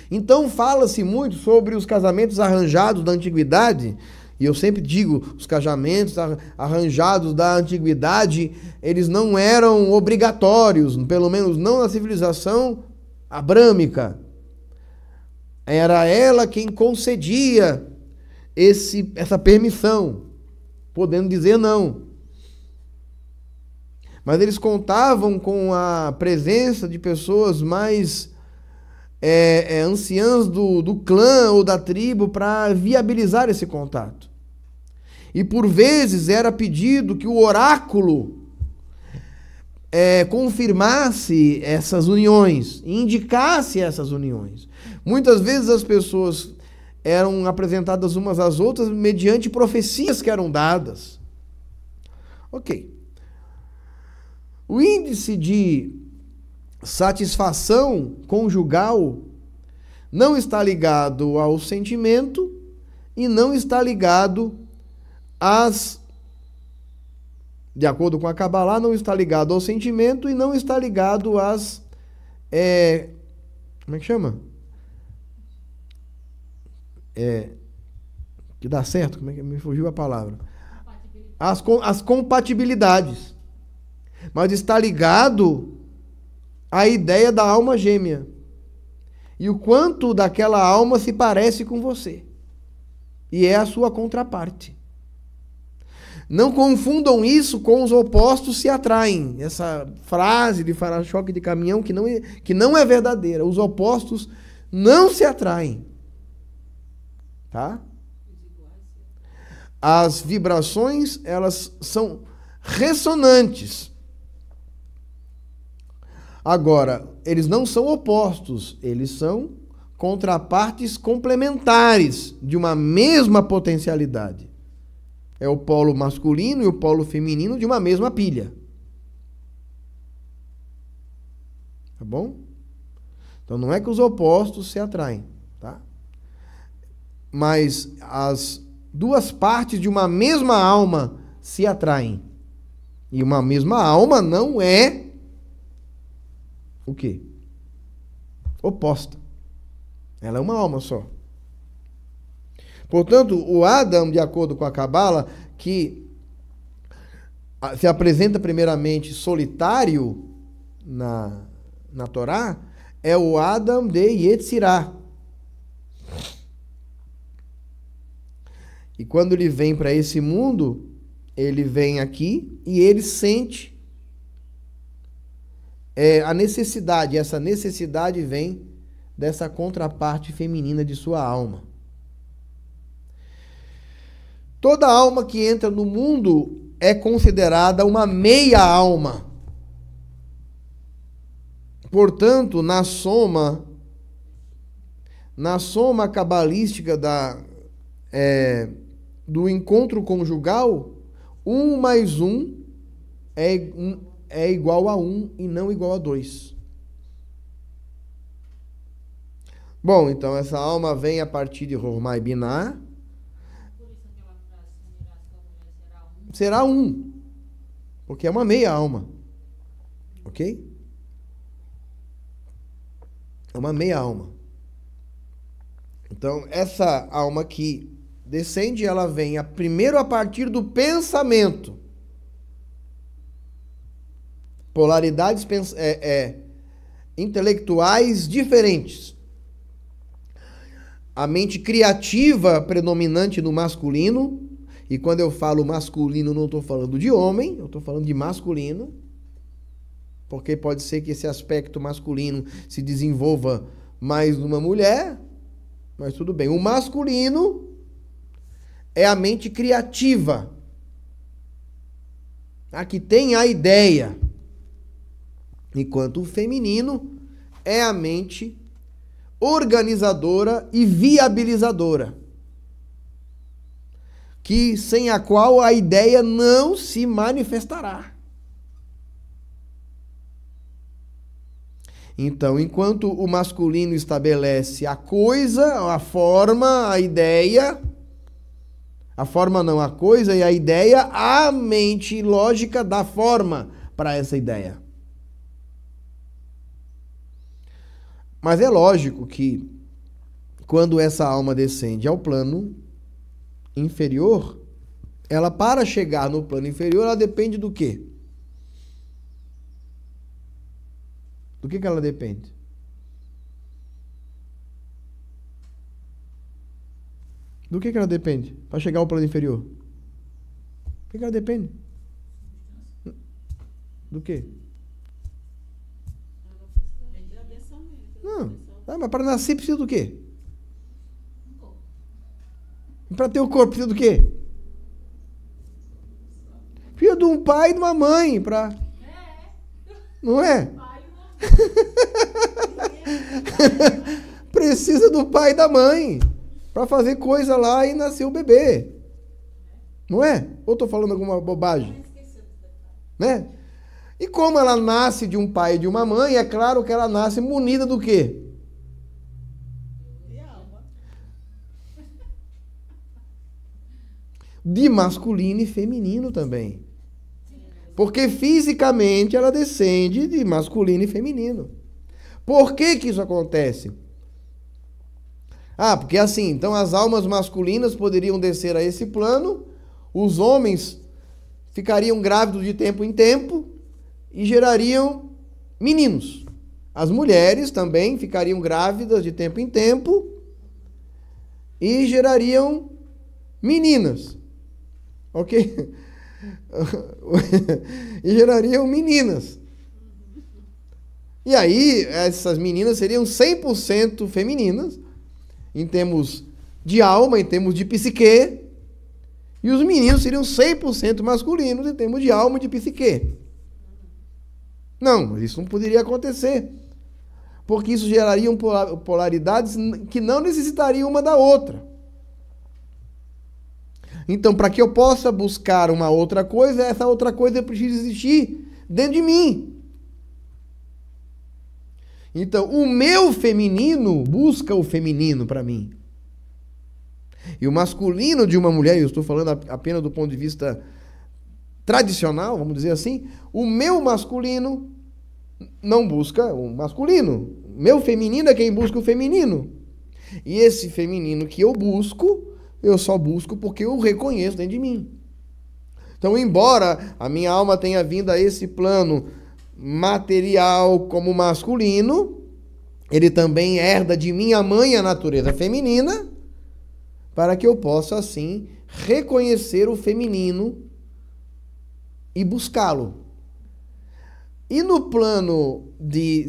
Então, fala-se muito sobre os casamentos arranjados da antiguidade e eu sempre digo, os casamentos arranjados da antiguidade, eles não eram obrigatórios, pelo menos não na civilização abrâmica. Era ela quem concedia esse, essa permissão, podendo dizer não. Mas eles contavam com a presença de pessoas mais é, é, anciãs do, do clã ou da tribo para viabilizar esse contato. E por vezes era pedido que o oráculo é, confirmasse essas uniões, indicasse essas uniões. Muitas vezes as pessoas eram apresentadas umas às outras mediante profecias que eram dadas. Ok. O índice de satisfação conjugal não está ligado ao sentimento e não está ligado as, de acordo com a Kabbalah, não está ligado ao sentimento e não está ligado às. É, como é que chama? É, que dá certo, como é que me fugiu a palavra? As, as compatibilidades. Mas está ligado à ideia da alma gêmea. E o quanto daquela alma se parece com você. E é a sua contraparte. Não confundam isso com os opostos se atraem. Essa frase de falar choque de caminhão que não, é, que não é verdadeira. Os opostos não se atraem. Tá? As vibrações, elas são ressonantes. Agora, eles não são opostos, eles são contrapartes complementares de uma mesma potencialidade é o polo masculino e o polo feminino de uma mesma pilha. Tá bom? Então não é que os opostos se atraem, tá? Mas as duas partes de uma mesma alma se atraem. E uma mesma alma não é o quê? Oposta. Ela é uma alma só. Portanto, o Adam, de acordo com a Cabala, que se apresenta primeiramente solitário na, na Torá, é o Adam de Yetzirah. E quando ele vem para esse mundo, ele vem aqui e ele sente é, a necessidade. Essa necessidade vem dessa contraparte feminina de sua alma. Toda alma que entra no mundo é considerada uma meia alma. Portanto, na soma, na soma cabalística da, é, do encontro conjugal, um mais um é, é igual a um e não igual a dois. Bom, então essa alma vem a partir de Hormai Binah, será um, porque é uma meia alma. Ok? É uma meia alma. Então, essa alma que descende, ela vem a, primeiro a partir do pensamento. Polaridades é, é, intelectuais diferentes. A mente criativa predominante no masculino e quando eu falo masculino, não estou falando de homem, eu estou falando de masculino, porque pode ser que esse aspecto masculino se desenvolva mais numa mulher, mas tudo bem. O masculino é a mente criativa, a que tem a ideia, enquanto o feminino é a mente organizadora e viabilizadora que sem a qual a ideia não se manifestará. Então, enquanto o masculino estabelece a coisa, a forma, a ideia, a forma não, a coisa e a ideia, a mente lógica dá forma para essa ideia. Mas é lógico que quando essa alma descende ao plano inferior, ela para chegar no plano inferior, ela depende do quê? Do que, que ela depende? Do que, que ela depende para chegar ao plano inferior? Do que, que ela depende? Do que? Não, ah, mas para nascer precisa do quê? Para ter o corpo, precisa do quê? Precisa de um pai e de uma mãe. Pra... Não é? precisa do pai e da mãe para fazer coisa lá e nascer o bebê. Não é? Ou estou falando alguma bobagem? Né? E como ela nasce de um pai e de uma mãe, é claro que ela nasce munida do quê? de masculino e feminino também. Porque fisicamente ela descende de masculino e feminino. Por que, que isso acontece? Ah, porque assim, então as almas masculinas poderiam descer a esse plano, os homens ficariam grávidos de tempo em tempo e gerariam meninos. As mulheres também ficariam grávidas de tempo em tempo e gerariam meninas. Ok? e gerariam meninas. E aí, essas meninas seriam 100% femininas, em termos de alma, em termos de psique. E os meninos seriam 100% masculinos, em termos de alma e de psique. Não, isso não poderia acontecer. Porque isso geraria polaridades que não necessitariam uma da outra. Então, para que eu possa buscar uma outra coisa, essa outra coisa precisa existir dentro de mim. Então, o meu feminino busca o feminino para mim. E o masculino de uma mulher, eu estou falando apenas do ponto de vista tradicional, vamos dizer assim, o meu masculino não busca o masculino. Meu feminino é quem busca o feminino. E esse feminino que eu busco eu só busco porque eu reconheço dentro de mim. Então, embora a minha alma tenha vindo a esse plano material como masculino, ele também herda de minha mãe a natureza feminina, para que eu possa assim reconhecer o feminino e buscá-lo. E no plano de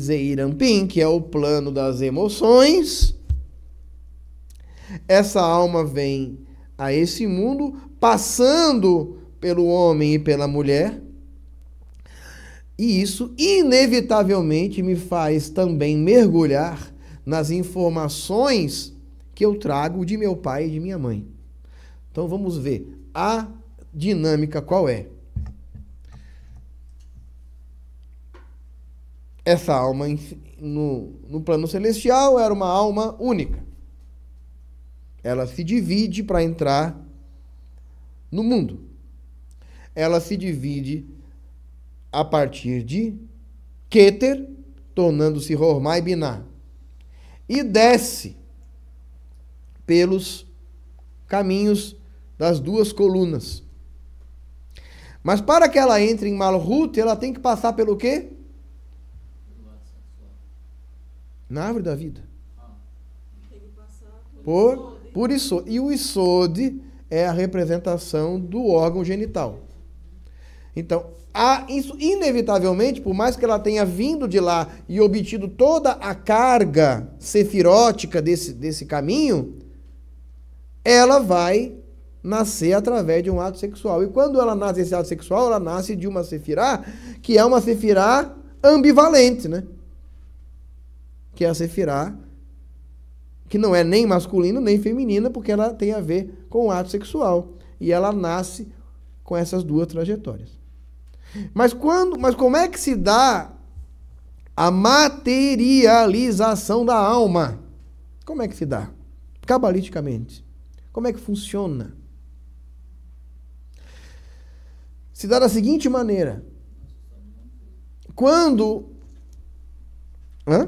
Pin, que é o plano das emoções, essa alma vem a esse mundo passando pelo homem e pela mulher. E isso inevitavelmente me faz também mergulhar nas informações que eu trago de meu pai e de minha mãe. Então vamos ver a dinâmica qual é. Essa alma no, no plano celestial era uma alma única. Ela se divide para entrar no mundo. Ela se divide a partir de Keter, tornando-se Hormá e Biná. E desce pelos caminhos das duas colunas. Mas para que ela entre em Malhut, ela tem que passar pelo quê? Na árvore da vida. Ah. Por por isso E o isode é a representação do órgão genital. Então, a, isso, inevitavelmente, por mais que ela tenha vindo de lá e obtido toda a carga sefirótica desse, desse caminho, ela vai nascer através de um ato sexual. E quando ela nasce desse ato sexual, ela nasce de uma sefirá, que é uma sefirá ambivalente, né? Que é a sefirá que não é nem masculina nem feminina, porque ela tem a ver com o ato sexual. E ela nasce com essas duas trajetórias. Mas quando, mas como é que se dá a materialização da alma? Como é que se dá? Cabalisticamente. Como é que funciona? Se dá da seguinte maneira: quando Hã?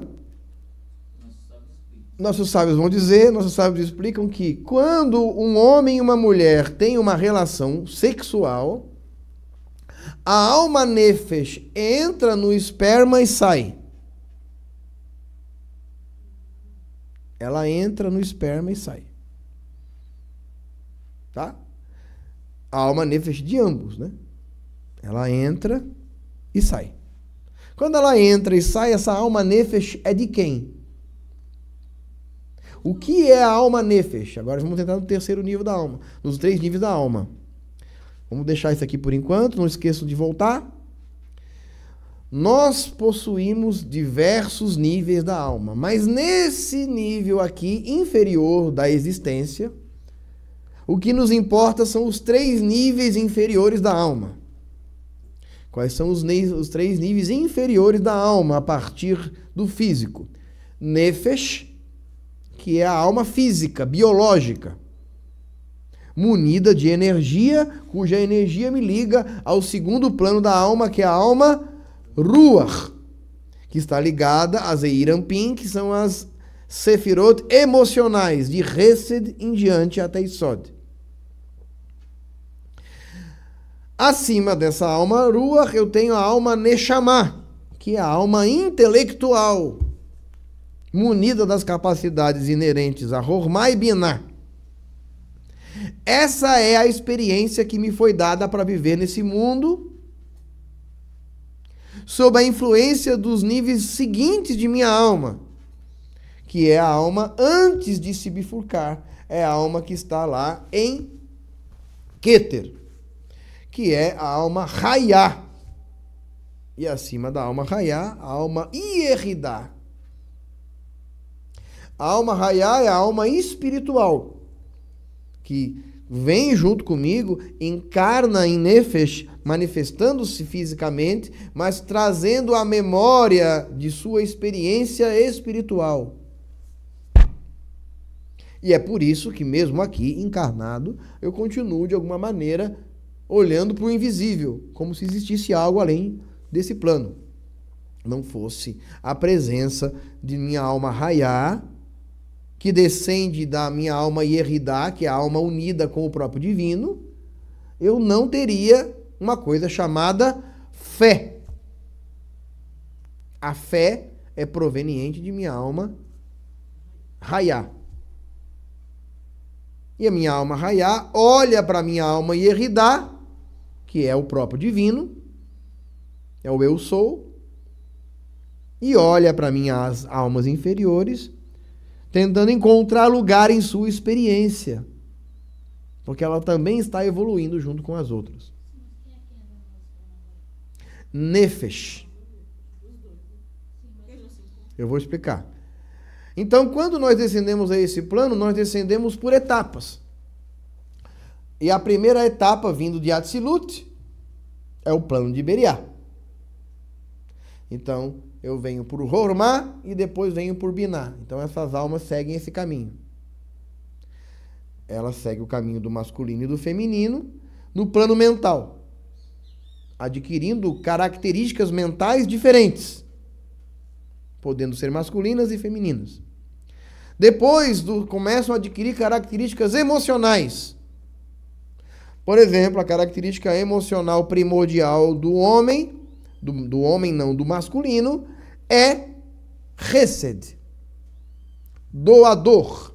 nossos sábios vão dizer, nossos sábios explicam que quando um homem e uma mulher têm uma relação sexual, a alma nefesh entra no esperma e sai. Ela entra no esperma e sai. Tá? A alma nefesh de ambos, né? Ela entra e sai. Quando ela entra e sai, essa alma nefesh é de quem? O que é a alma nefesh? Agora vamos entrar no terceiro nível da alma, nos três níveis da alma. Vamos deixar isso aqui por enquanto, não esqueçam de voltar. Nós possuímos diversos níveis da alma, mas nesse nível aqui inferior da existência, o que nos importa são os três níveis inferiores da alma. Quais são os, os três níveis inferiores da alma a partir do físico? Nefesh, que é a alma física, biológica, munida de energia, cuja energia me liga ao segundo plano da alma, que é a alma ruach, que está ligada às Eirampim, que são as sefirot emocionais, de Hesed em diante até Isod. Acima dessa alma ruach, eu tenho a alma Neshama, que é a alma intelectual, munida das capacidades inerentes a Rorma e Biná. Essa é a experiência que me foi dada para viver nesse mundo, sob a influência dos níveis seguintes de minha alma, que é a alma antes de se bifurcar, é a alma que está lá em Keter, que é a alma Raiá. E acima da alma Raiá, a alma Ierridá, a alma raiá é a alma espiritual, que vem junto comigo, encarna em Nefesh, manifestando-se fisicamente, mas trazendo a memória de sua experiência espiritual. E é por isso que, mesmo aqui, encarnado, eu continuo, de alguma maneira, olhando para o invisível, como se existisse algo além desse plano. Não fosse a presença de minha alma raiar que descende da minha alma Yeridá, que é a alma unida com o próprio divino, eu não teria uma coisa chamada fé. A fé é proveniente de minha alma Raiá. E a minha alma Raiá olha para a minha alma Yeridá, que é o próprio divino, é o eu sou, e olha para minhas almas inferiores tentando encontrar lugar em sua experiência, porque ela também está evoluindo junto com as outras. Nefesh. Eu vou explicar. Então, quando nós descendemos a esse plano, nós descendemos por etapas. E a primeira etapa, vindo de Atsilut, é o plano de Beriá. Então, eu venho por Hormá e depois venho por Biná. Então essas almas seguem esse caminho. Ela segue o caminho do masculino e do feminino no plano mental, adquirindo características mentais diferentes, podendo ser masculinas e femininas. Depois do, começam a adquirir características emocionais. Por exemplo, a característica emocional primordial do homem do, do homem não, do masculino, é Hesed, doador.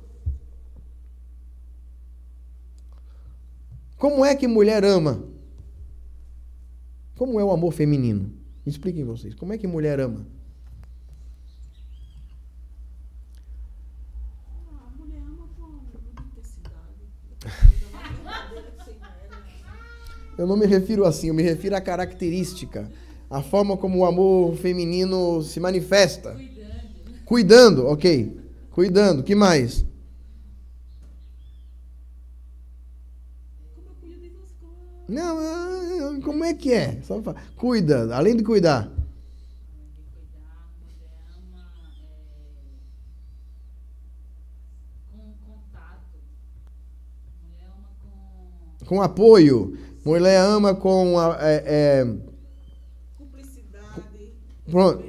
Como é que mulher ama? Como é o amor feminino? Expliquem vocês. Como é que mulher ama? Eu não me refiro assim, eu me refiro à característica a forma como o amor feminino se manifesta. Cuidando. Cuidando, ok. Cuidando, que mais? Não, ah, ah, como é que é? Só fala. Cuida, além de cuidar. Com apoio. Mulher ama com é, é Pronto.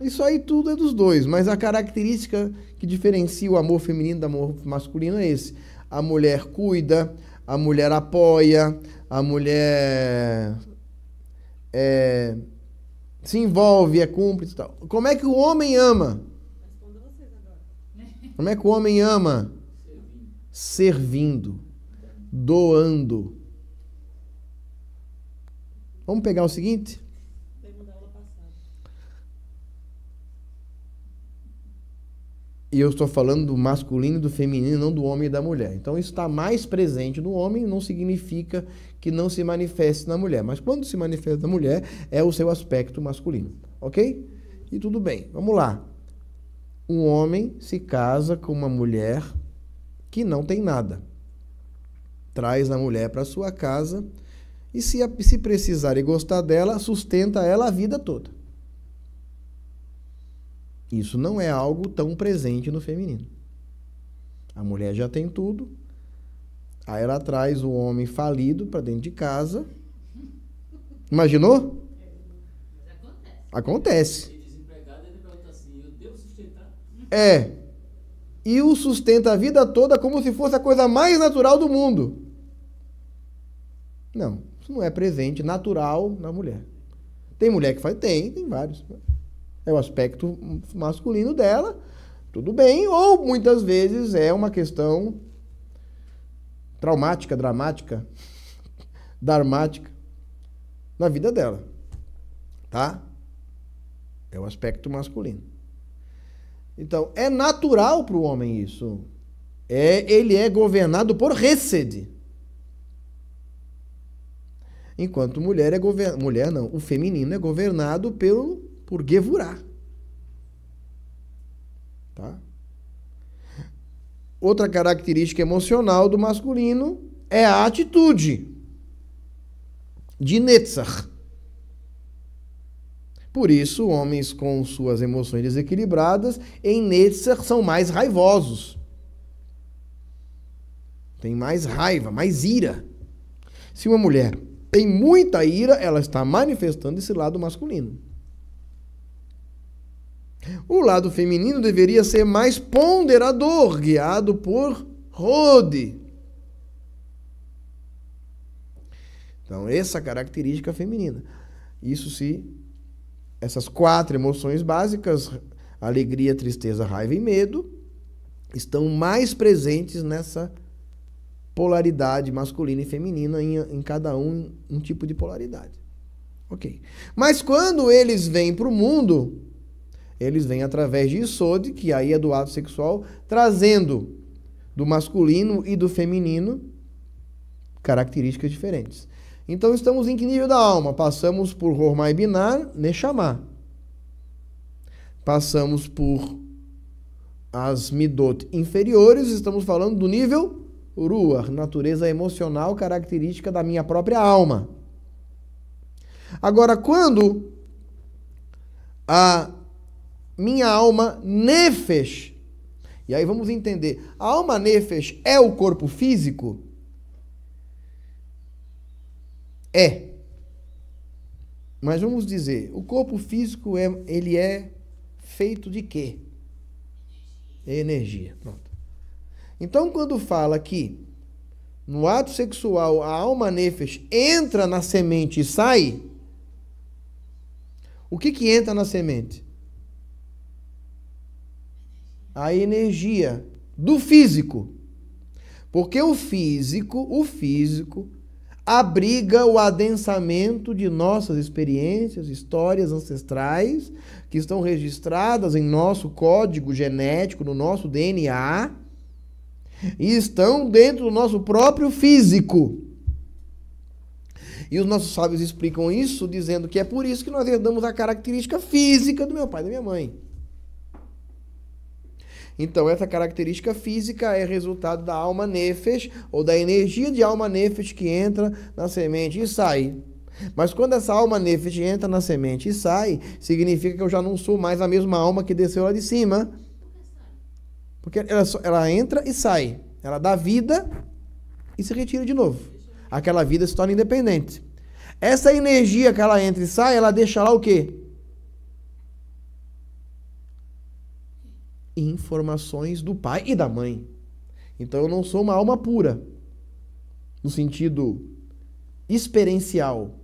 Isso aí tudo é dos dois, mas a característica que diferencia o amor feminino do amor masculino é esse. A mulher cuida, a mulher apoia, a mulher é, se envolve, é cúmplice e tal. Como é que o homem ama? Como é que o homem ama? Servindo, doando Vamos pegar o seguinte? E eu estou falando do masculino e do feminino, não do homem e da mulher. Então, isso está mais presente no homem, não significa que não se manifeste na mulher. Mas quando se manifesta na mulher, é o seu aspecto masculino. Ok? E tudo bem. Vamos lá. Um homem se casa com uma mulher que não tem nada. Traz a mulher para sua casa e se, se precisar e gostar dela, sustenta ela a vida toda. Isso não é algo tão presente no feminino. A mulher já tem tudo, aí ela traz o homem falido para dentro de casa. Imaginou? Acontece. Assim, é. E o sustenta a vida toda como se fosse a coisa mais natural do mundo. Não. Isso não é presente natural na mulher. Tem mulher que faz? Tem, tem vários. É o aspecto masculino dela, tudo bem, ou muitas vezes é uma questão traumática, dramática, dramática na vida dela. Tá? É o aspecto masculino. Então, é natural para o homem isso. É, ele é governado por recede. Enquanto mulher é govern... mulher não, o feminino é governado pelo por Gevurah. Tá? Outra característica emocional do masculino é a atitude de Netzach. Por isso, homens com suas emoções desequilibradas em Netzach são mais raivosos. Tem mais raiva, mais ira. Se uma mulher tem muita ira, ela está manifestando esse lado masculino. O lado feminino deveria ser mais ponderador, guiado por Rode. Então, essa característica é feminina. Isso se essas quatro emoções básicas, alegria, tristeza, raiva e medo, estão mais presentes nessa polaridade masculina e feminina em, em cada um um tipo de polaridade. Ok. Mas quando eles vêm para o mundo, eles vêm através de Isode, que aí é do ato sexual, trazendo do masculino e do feminino características diferentes. Então estamos em que nível da alma? Passamos por Hormai Binar, Neshama. Passamos por as Midot inferiores, estamos falando do nível ruar, natureza emocional característica da minha própria alma. Agora, quando a minha alma nefesh, e aí vamos entender, a alma nefesh é o corpo físico? É. Mas vamos dizer, o corpo físico é, ele é feito de quê? É energia. Pronto. Então, quando fala que no ato sexual a alma nefes entra na semente e sai, o que, que entra na semente? A energia do físico. Porque o físico, o físico, abriga o adensamento de nossas experiências, histórias ancestrais que estão registradas em nosso código genético, no nosso DNA, e estão dentro do nosso próprio físico. E os nossos sábios explicam isso dizendo que é por isso que nós herdamos a característica física do meu pai e da minha mãe. Então, essa característica física é resultado da alma nefes ou da energia de alma nefes que entra na semente e sai. Mas quando essa alma nefes entra na semente e sai, significa que eu já não sou mais a mesma alma que desceu lá de cima. Porque ela, só, ela entra e sai. Ela dá vida e se retira de novo. Aquela vida se torna independente. Essa energia que ela entra e sai, ela deixa lá o quê? Informações do pai e da mãe. Então eu não sou uma alma pura, no sentido experiencial.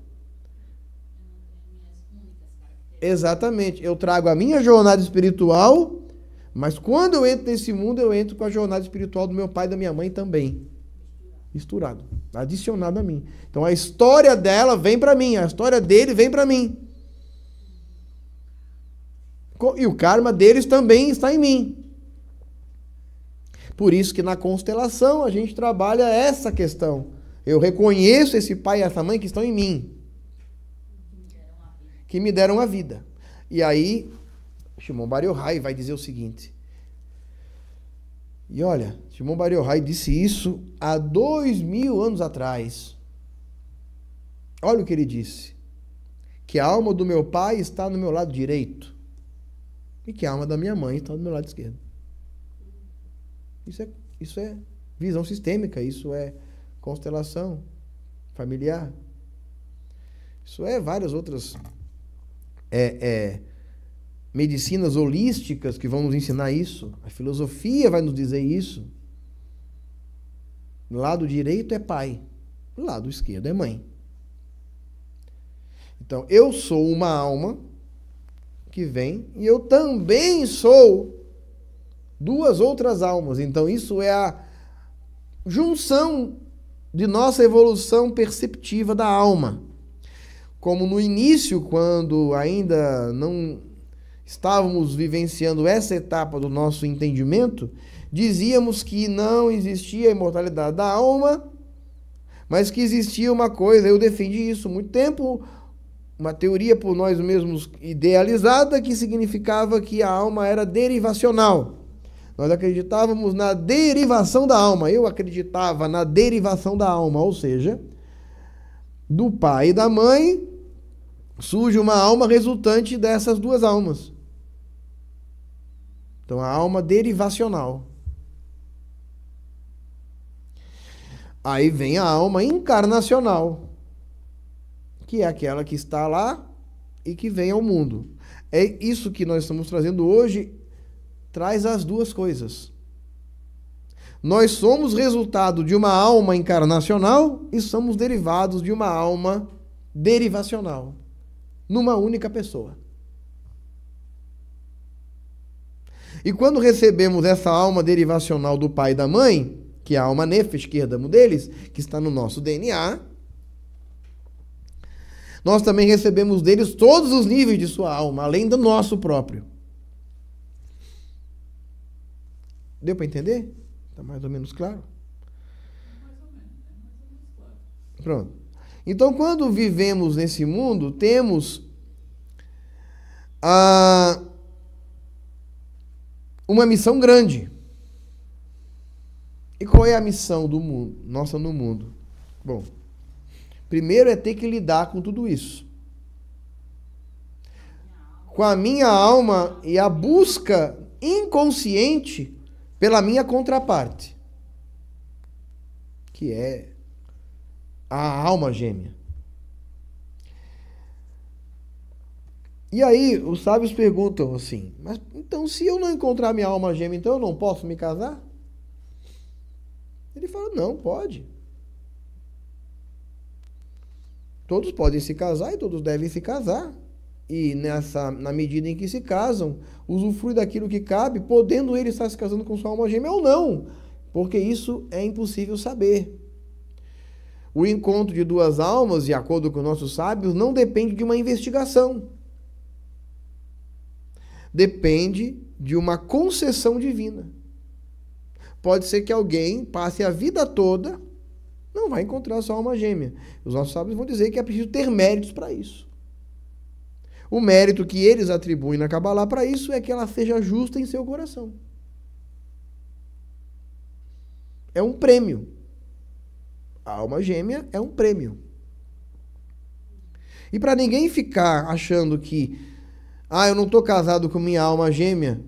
Exatamente. Eu trago a minha jornada espiritual mas quando eu entro nesse mundo, eu entro com a jornada espiritual do meu pai e da minha mãe também. Misturado, adicionado a mim. Então a história dela vem para mim, a história dele vem para mim. E o karma deles também está em mim. Por isso que na constelação a gente trabalha essa questão. Eu reconheço esse pai e essa mãe que estão em mim. Que me deram a vida. E aí Shimon Bar Yohai vai dizer o seguinte. E olha, Shimon Bar Yohai disse isso há dois mil anos atrás. Olha o que ele disse. Que a alma do meu pai está no meu lado direito. E que a alma da minha mãe está no meu lado esquerdo. Isso é, isso é visão sistêmica, isso é constelação familiar. Isso é várias outras é, é, medicinas holísticas que vão nos ensinar isso. A filosofia vai nos dizer isso. Lado direito é pai, lado esquerdo é mãe. Então, eu sou uma alma que vem e eu também sou duas outras almas. Então, isso é a junção de nossa evolução perceptiva da alma. Como no início, quando ainda não estávamos vivenciando essa etapa do nosso entendimento, dizíamos que não existia a imortalidade da alma, mas que existia uma coisa, eu defendi isso muito tempo, uma teoria por nós mesmos idealizada que significava que a alma era derivacional. Nós acreditávamos na derivação da alma. Eu acreditava na derivação da alma, ou seja, do pai e da mãe surge uma alma resultante dessas duas almas. Então, a alma derivacional. Aí vem a alma encarnacional, que é aquela que está lá e que vem ao mundo. É isso que nós estamos trazendo hoje, traz as duas coisas. Nós somos resultado de uma alma encarnacional e somos derivados de uma alma derivacional, numa única pessoa. E quando recebemos essa alma derivacional do pai e da mãe, que é a alma nefesh, que herdamos deles, que está no nosso DNA, nós também recebemos deles todos os níveis de sua alma, além do nosso próprio. Deu para entender? Está mais ou menos claro? Pronto. Então, quando vivemos nesse mundo, temos a uma missão grande. E qual é a missão do mundo, nossa no mundo? Bom, primeiro é ter que lidar com tudo isso. Com a minha alma e a busca inconsciente pela minha contraparte, que é a alma gêmea. E aí, os sábios perguntam assim: Mas então, se eu não encontrar minha alma gêmea, então eu não posso me casar? Ele fala: Não, pode. Todos podem se casar e todos devem se casar. E nessa, na medida em que se casam, usufrui daquilo que cabe, podendo ele estar se casando com sua alma gêmea ou não, porque isso é impossível saber. O encontro de duas almas, de acordo com nossos sábios, não depende de uma investigação depende de uma concessão divina. Pode ser que alguém passe a vida toda, não vai encontrar sua alma gêmea. Os nossos sábios vão dizer que é preciso ter méritos para isso. O mérito que eles atribuem na Kabbalah para isso é que ela seja justa em seu coração. É um prêmio. A alma gêmea é um prêmio. E para ninguém ficar achando que ah, eu não estou casado com minha alma gêmea.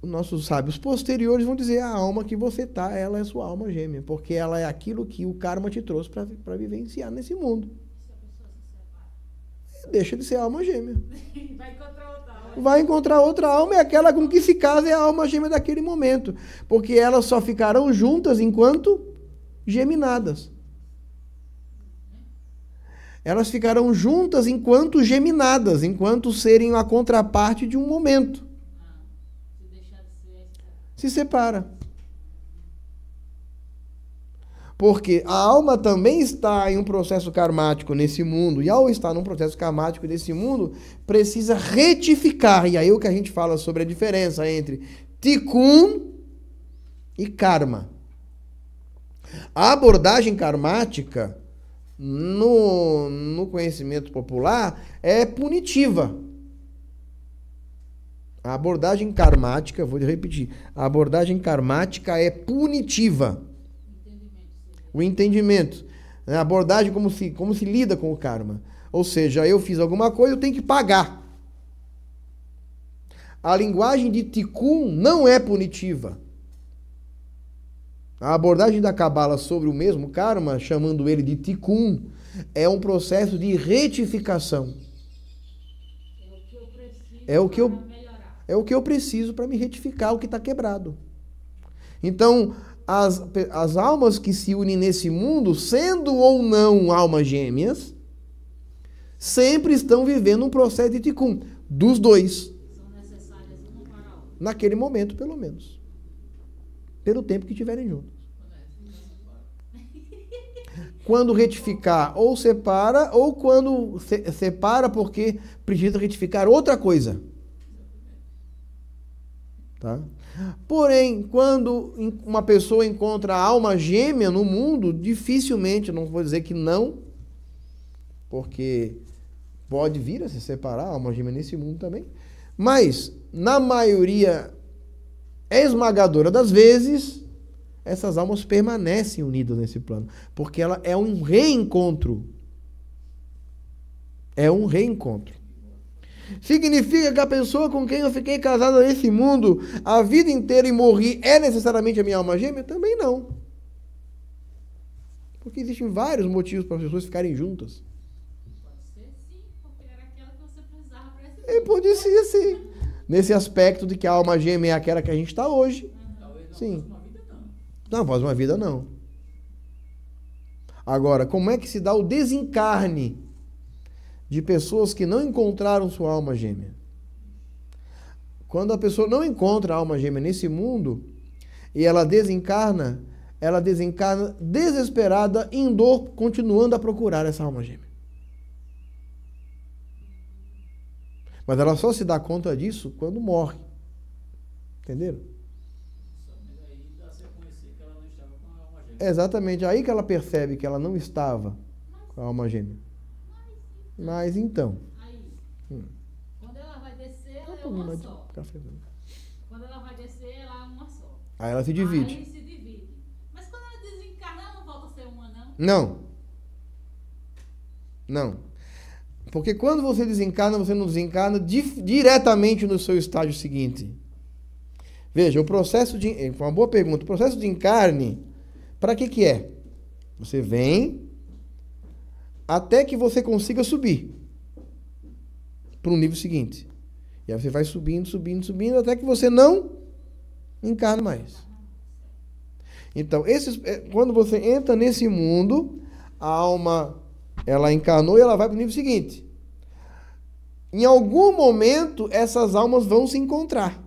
Os nossos sábios posteriores vão dizer: a alma que você tá, ela é sua alma gêmea, porque ela é aquilo que o karma te trouxe para vivenciar nesse mundo. É, deixa de ser alma gêmea. Vai encontrar outra alma. Vai encontrar outra alma e é aquela com que se casa é a alma gêmea daquele momento. Porque elas só ficarão juntas enquanto geminadas elas ficarão juntas enquanto geminadas, enquanto serem a contraparte de um momento. Se separa. Porque a alma também está em um processo karmático nesse mundo, e ao estar num processo karmático nesse mundo, precisa retificar. E aí é o que a gente fala sobre a diferença entre tikkun e karma. A abordagem karmática no, no conhecimento popular é punitiva. A abordagem karmática, vou repetir, a abordagem karmática é punitiva. O entendimento. A abordagem como se, como se lida com o karma. Ou seja, eu fiz alguma coisa, eu tenho que pagar. A linguagem de Tikkun não é punitiva. A abordagem da Cabala sobre o mesmo karma, chamando ele de tikkun, é um processo de retificação. É o que eu é, é o que eu preciso para me retificar o que está quebrado. Então, as, as almas que se unem nesse mundo, sendo ou não almas gêmeas, sempre estão vivendo um processo de tikkun dos dois. Naquele momento, pelo menos pelo tempo que estiverem juntos. Quando retificar, ou separa, ou quando se, separa porque precisa retificar outra coisa. Tá? Porém, quando uma pessoa encontra a alma gêmea no mundo, dificilmente, não vou dizer que não, porque pode vir a se separar a alma gêmea nesse mundo também, mas na maioria é esmagadora das vezes, essas almas permanecem unidas nesse plano, porque ela é um reencontro. É um reencontro. Significa que a pessoa com quem eu fiquei casada nesse mundo a vida inteira e morri é necessariamente a minha alma gêmea? Também não. Porque existem vários motivos para as pessoas ficarem juntas. Pode ser sim, porque era aquela que você precisava para esse mundo. É, e podia ser sim nesse aspecto de que a alma gêmea é aquela que a gente está hoje. Talvez não Sim. Uma vida, não. não, após uma vida não. Agora, como é que se dá o desencarne de pessoas que não encontraram sua alma gêmea? Quando a pessoa não encontra a alma gêmea nesse mundo e ela desencarna, ela desencarna desesperada, em dor, continuando a procurar essa alma gêmea. Mas ela só se dá conta disso quando morre. Entenderam? É exatamente aí que ela percebe que ela não estava com a alma gêmea. Mas então. Aí, hum. Quando ela vai descer, ela é uma só. Quando ela vai descer, ela é uma só. Aí ela se divide. Aí se divide. Mas quando ela desencarna, ela não volta a ser uma, não? Não. Não. Porque quando você desencarna, você não desencarna diretamente no seu estágio seguinte. Veja, o processo de. É uma boa pergunta. O processo de encarne, para que, que é? Você vem até que você consiga subir para o nível seguinte. E aí você vai subindo, subindo, subindo, até que você não encarna mais. Então, esses, é, quando você entra nesse mundo, a alma ela encarnou e ela vai para o nível seguinte. Em algum momento, essas almas vão se encontrar.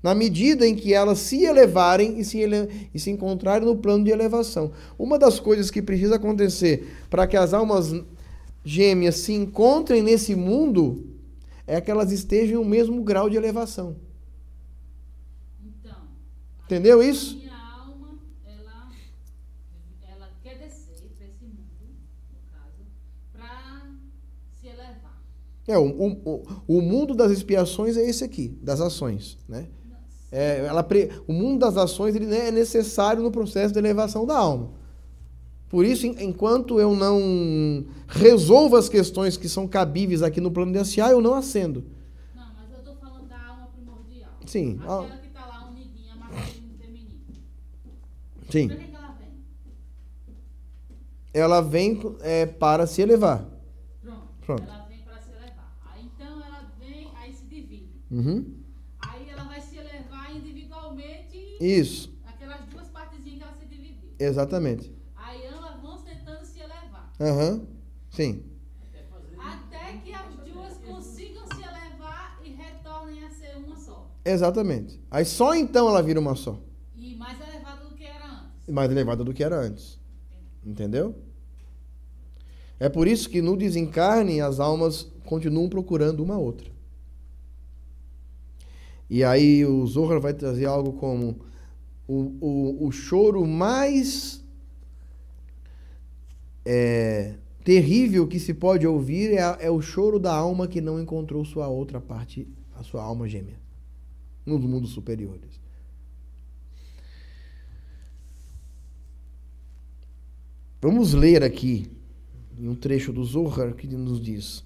Na medida em que elas se elevarem e se, ele... e se encontrarem no plano de elevação. Uma das coisas que precisa acontecer para que as almas gêmeas se encontrem nesse mundo é que elas estejam no mesmo grau de elevação. Então, Entendeu isso? É, o, o, o mundo das expiações é esse aqui, das ações, né? É, ela pre... O mundo das ações ele né, é necessário no processo de elevação da alma. Por isso, enquanto eu não resolvo as questões que são cabíveis aqui no plano de dencial, eu não acendo. Não, mas eu estou falando da alma primordial. Sim. Aquela a... que está lá unidinha, masculina e feminina. Sim. Para que, que ela vem? Ela vem é, para se elevar. Pronto. Pronto. Ela Uhum. Aí ela vai se elevar individualmente. Isso. Aquelas duas partezinhas que ela se dividiu. Exatamente. Aí elas vão tentando se elevar. Aham. Uhum. Sim. Até que as duas consigam se elevar e retornem a ser uma só. Exatamente. Aí só então ela vira uma só. E mais elevada do que era antes. mais elevada do que era antes. Entendeu? É por isso que no desencarne as almas continuam procurando uma outra. E aí o Zohar vai trazer algo como o, o, o choro mais é, terrível que se pode ouvir é, é o choro da alma que não encontrou sua outra parte, a sua alma gêmea, nos mundos superiores. Vamos ler aqui um trecho do Zohar que nos diz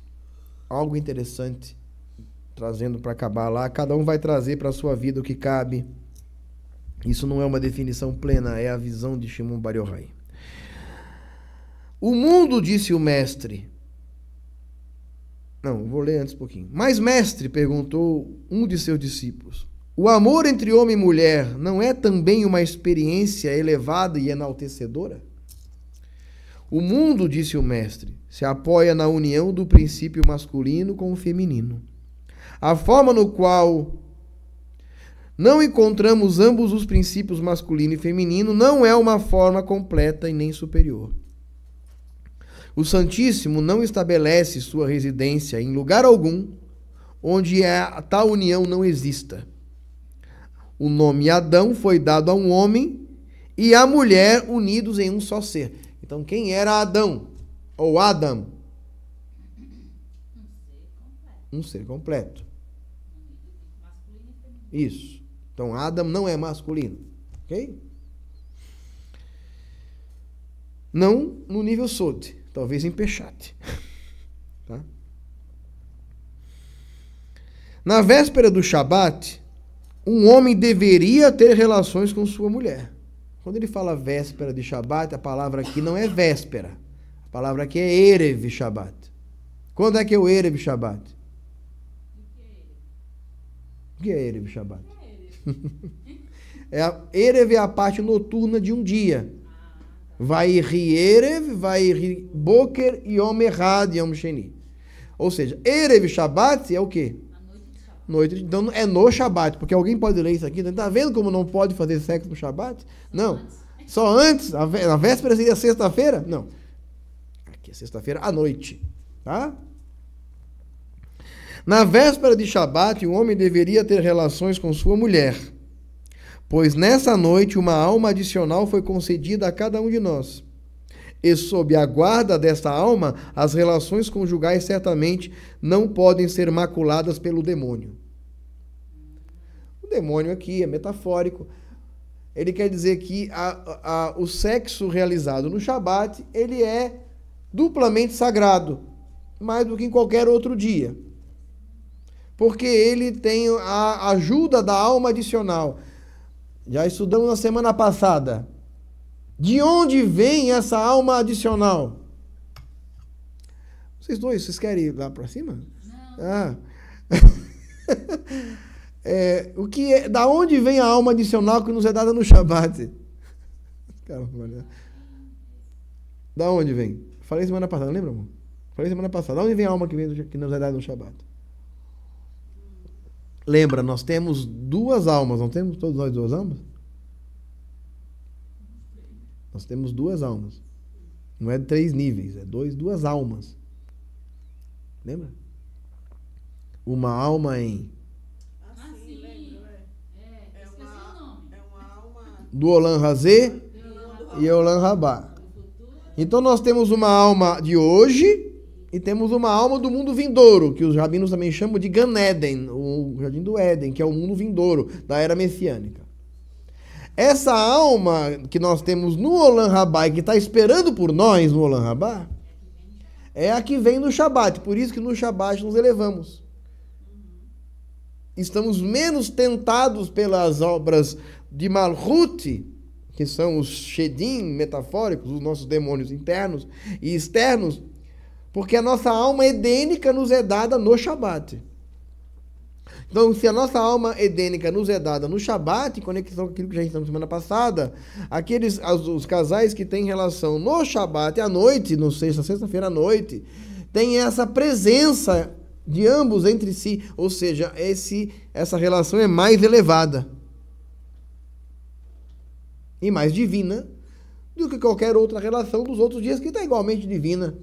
algo interessante trazendo para acabar lá, cada um vai trazer para a sua vida o que cabe. Isso não é uma definição plena, é a visão de Shimon Bar Yohai. O mundo, disse o mestre. Não, vou ler antes um pouquinho. Mas, mestre, perguntou um de seus discípulos, o amor entre homem e mulher não é também uma experiência elevada e enaltecedora? O mundo, disse o mestre, se apoia na união do princípio masculino com o feminino a forma no qual não encontramos ambos os princípios masculino e feminino não é uma forma completa e nem superior. O Santíssimo não estabelece sua residência em lugar algum onde a tal união não exista. O nome Adão foi dado a um homem e a mulher unidos em um só ser. Então, quem era Adão? Ou Adam? Um ser completo. Isso. Então Adam não é masculino, ok? Não no nível Sod, talvez em pechate tá? Na véspera do Shabat, um homem deveria ter relações com sua mulher. Quando ele fala véspera de Shabat, a palavra aqui não é véspera. A palavra aqui é Erev Shabat. Quando é que é o Erev Shabat? O que é Erev Shabbat? É Erev é a parte noturna de um dia. Vai ri Erev, vai ri Boker e Yom e Yom Sheni. Ou seja, Erev Shabbat é o quê? Noite de, então é no Shabbat, porque alguém pode ler isso aqui. Né? Tá vendo como não pode fazer sexo no Shabbat? Não. Só antes, a véspera seria sexta-feira? Não. Aqui é sexta-feira à noite, tá? Na véspera de Shabat, o homem deveria ter relações com sua mulher, pois nessa noite uma alma adicional foi concedida a cada um de nós. E sob a guarda desta alma, as relações conjugais certamente não podem ser maculadas pelo demônio. O demônio aqui é metafórico. Ele quer dizer que a, a, o sexo realizado no Shabat ele é duplamente sagrado, mais do que em qualquer outro dia porque ele tem a ajuda da alma adicional. Já estudamos na semana passada. De onde vem essa alma adicional? Vocês dois, vocês querem ir lá para cima? Não. Ah. é, o que é, da onde vem a alma adicional que nos é dada no Shabat? da onde vem? Falei semana passada, lembra, amor? Falei semana passada. Da onde vem a alma que, vem, que nos é dada no Shabat? Lembra, nós temos duas almas, não temos todos nós duas almas? Nós temos duas almas. Não é três níveis, é dois, duas almas. Lembra? Uma alma em. lembra. É, É alma. Do Olan Razê e Olan Rabá. Então nós temos uma alma de hoje e temos uma alma do mundo vindouro, que os rabinos também chamam de Ganeden, o jardim do Éden, que é o mundo vindouro da era messiânica. Essa alma que nós temos no Olam Rabá e que está esperando por nós no Olam Rabá, é a que vem no Shabat, por isso que no Shabat nos elevamos. Estamos menos tentados pelas obras de Malhut, que são os Shedim metafóricos, os nossos demônios internos e externos, porque a nossa alma edênica nos é dada no Shabat. Então, se a nossa alma edênica nos é dada no Shabat, em conexão com aquilo que já estamos semana passada, aqueles os casais que têm relação no Shabat à noite, no sexta, sexta-feira à noite, tem essa presença de ambos entre si, ou seja, esse essa relação é mais elevada e mais divina do que qualquer outra relação dos outros dias que está igualmente divina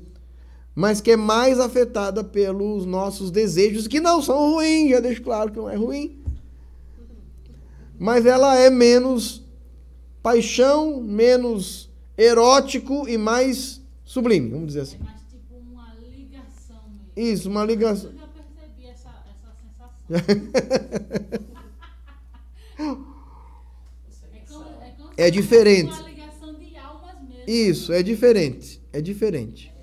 mas que é mais afetada pelos nossos desejos, que não são ruins, já deixo claro que não é ruim. Mas ela é menos paixão, menos erótico e mais sublime, vamos dizer assim. É mais tipo uma ligação mesmo. Isso, uma ligação. Eu já percebi essa, sensação. é, é, é diferente. Isso, é diferente. É diferente.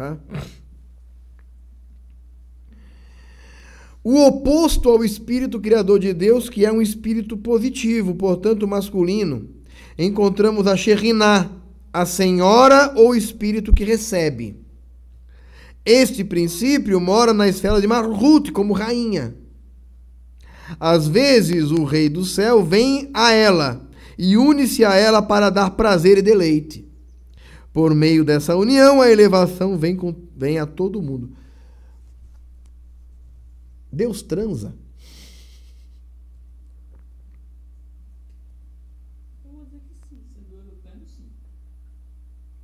Tá? O oposto ao espírito criador de Deus, que é um espírito positivo, portanto masculino, encontramos a Sheriná, a senhora ou espírito que recebe. Este princípio mora na esfera de Marhut, como rainha. Às vezes o rei do céu vem a ela e une-se a ela para dar prazer e deleite. Por meio dessa união, a elevação vem, com, vem a todo mundo. Deus transa.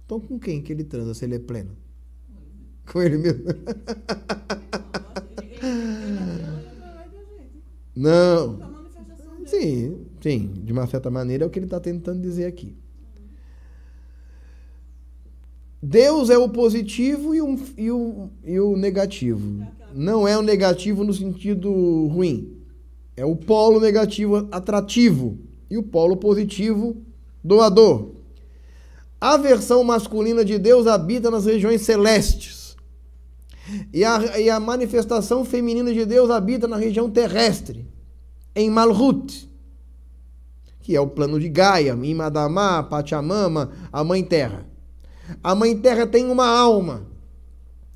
Então, com quem que ele transa se ele é pleno? Com ele mesmo? Não. Sim, sim. De uma certa maneira é o que ele está tentando dizer aqui. Deus é o positivo e, um, e, e o negativo. Não é o negativo no sentido ruim. É o polo negativo atrativo e o polo positivo doador. A versão masculina de Deus habita nas regiões celestes. E a, e a manifestação feminina de Deus habita na região terrestre, em Malhut, que é o plano de Gaia, Imadamá, Pachamama, a Mãe Terra. A mãe terra tem uma alma.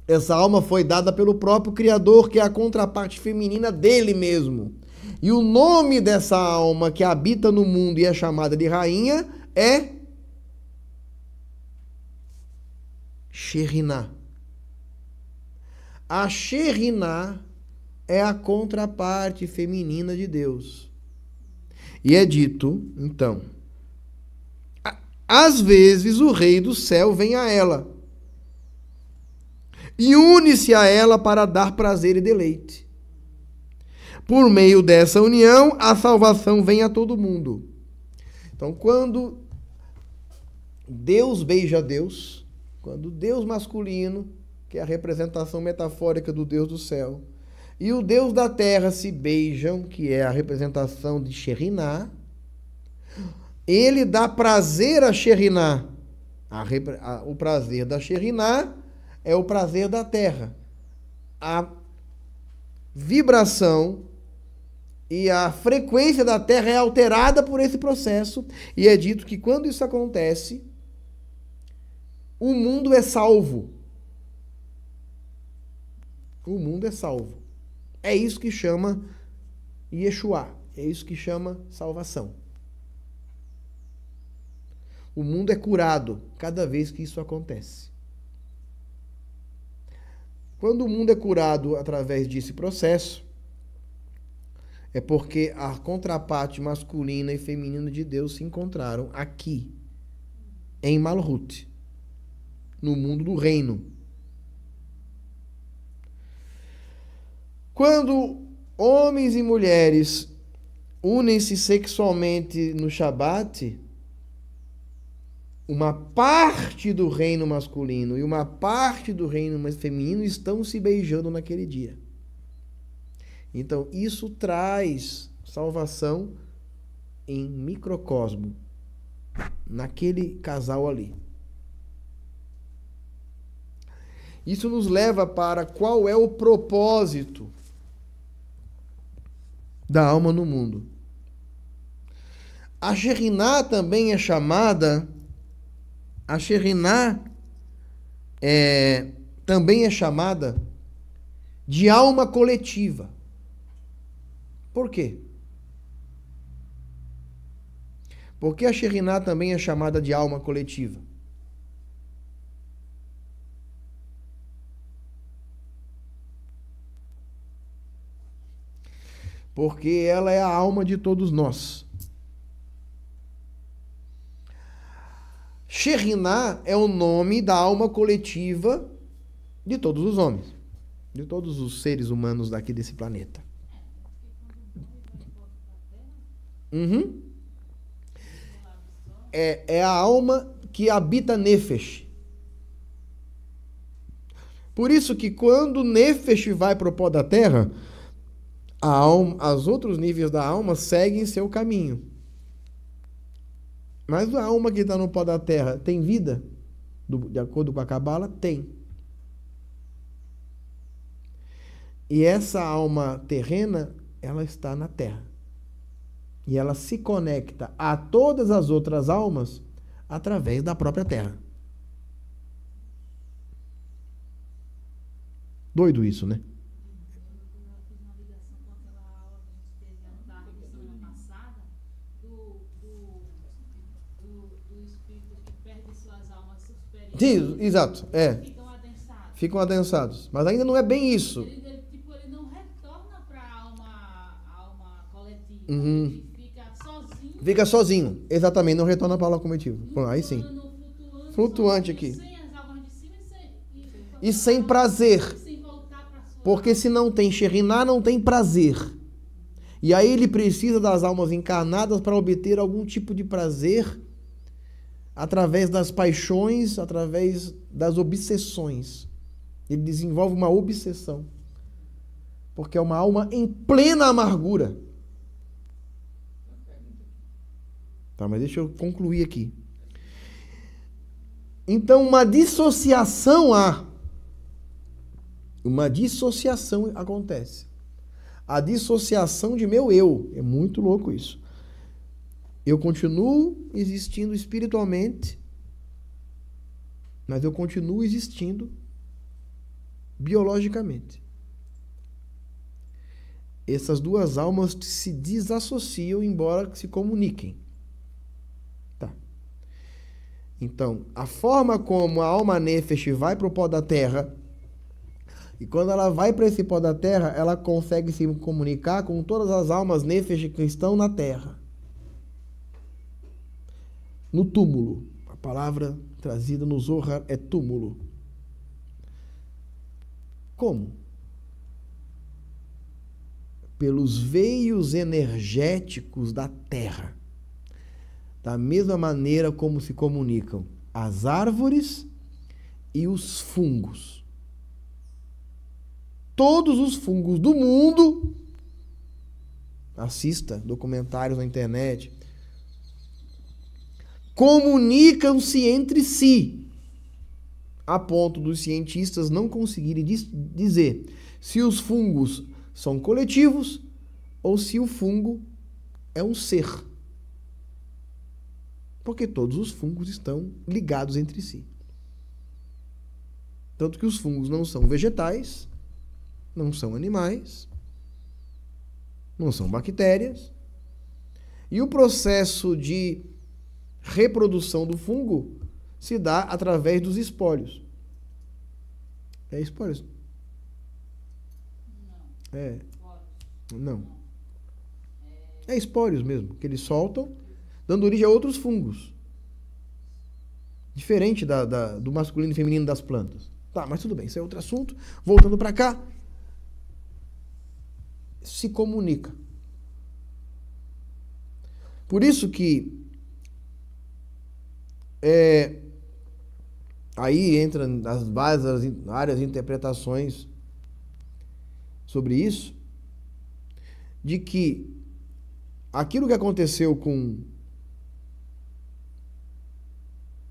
Essa alma foi dada pelo próprio Criador, que é a contraparte feminina dele mesmo. E o nome dessa alma que habita no mundo e é chamada de rainha é Sheriná. A Sheriná é a contraparte feminina de Deus. E é dito, então, às vezes o rei do céu vem a ela e une-se a ela para dar prazer e deleite. Por meio dessa união, a salvação vem a todo mundo. Então, quando Deus beija Deus, quando o Deus masculino, que é a representação metafórica do Deus do céu, e o Deus da terra se beijam, que é a representação de Sheriná, ele dá prazer a Sheriná. o prazer da Xeriná é o prazer da terra. A vibração e a frequência da Terra é alterada por esse processo, e é dito que quando isso acontece, o mundo é salvo. O mundo é salvo. É isso que chama Yeshua, é isso que chama salvação. O mundo é curado cada vez que isso acontece. Quando o mundo é curado através desse processo, é porque a contraparte masculina e feminina de Deus se encontraram aqui, em Malhut, no mundo do reino. Quando homens e mulheres unem-se sexualmente no Shabat, uma parte do reino masculino e uma parte do reino feminino estão se beijando naquele dia. Então, isso traz salvação em microcosmo, naquele casal ali. Isso nos leva para qual é o propósito da alma no mundo. A geriná também é chamada a Shekhinah é, também é chamada de alma coletiva. Por quê? Porque a Shekhinah também é chamada de alma coletiva. Porque ela é a alma de todos nós. Shekhinah é o nome da alma coletiva de todos os homens, de todos os seres humanos daqui desse planeta. Uhum. É, é a alma que habita Nefesh. Por isso que quando Nefesh vai para o pó da terra, a alma, as outros níveis da alma seguem seu caminho. Mas a alma que está no pó da terra tem vida? Do, de acordo com a Cabala, tem. E essa alma terrena, ela está na terra. E ela se conecta a todas as outras almas através da própria terra. Doido isso, né? Diz, exato, é. Ficam adensados. Mas ainda não é bem isso. Ele, tipo, ele, não retorna para a alma, coletiva. Uhum. fica sozinho. Fica sozinho, exatamente, não retorna para a alma coletiva. Bom, aí sim. Flutuante, flutuante aqui. e, sem prazer. Porque se não tem xeriná, não tem prazer. E aí ele precisa das almas encarnadas para obter algum tipo de prazer através das paixões, através das obsessões. Ele desenvolve uma obsessão. Porque é uma alma em plena amargura. Tá, mas deixa eu concluir aqui. Então, uma dissociação há. Uma dissociação acontece. A dissociação de meu eu. É muito louco isso. Eu continuo existindo espiritualmente, mas eu continuo existindo biologicamente. Essas duas almas se desassociam, embora se comuniquem. Tá. Então, a forma como a alma Nefesh vai para o pó da terra, e quando ela vai para esse pó da terra, ela consegue se comunicar com todas as almas Nefesh que estão na terra no túmulo. A palavra trazida no Zohar é túmulo. Como? Pelos veios energéticos da terra. Da mesma maneira como se comunicam as árvores e os fungos. Todos os fungos do mundo assista documentários na internet, comunicam-se entre si, a ponto dos cientistas não conseguirem dizer se os fungos são coletivos ou se o fungo é um ser. Porque todos os fungos estão ligados entre si. Tanto que os fungos não são vegetais, não são animais, não são bactérias. E o processo de reprodução do fungo se dá através dos espólios. É espólios? Não. É. Não. É espólios mesmo, que eles soltam, dando origem a outros fungos. Diferente da, da do masculino e feminino das plantas. Tá, mas tudo bem, isso é outro assunto. Voltando para cá, se comunica. Por isso que é, aí entra nas várias áreas interpretações sobre isso, de que aquilo que aconteceu com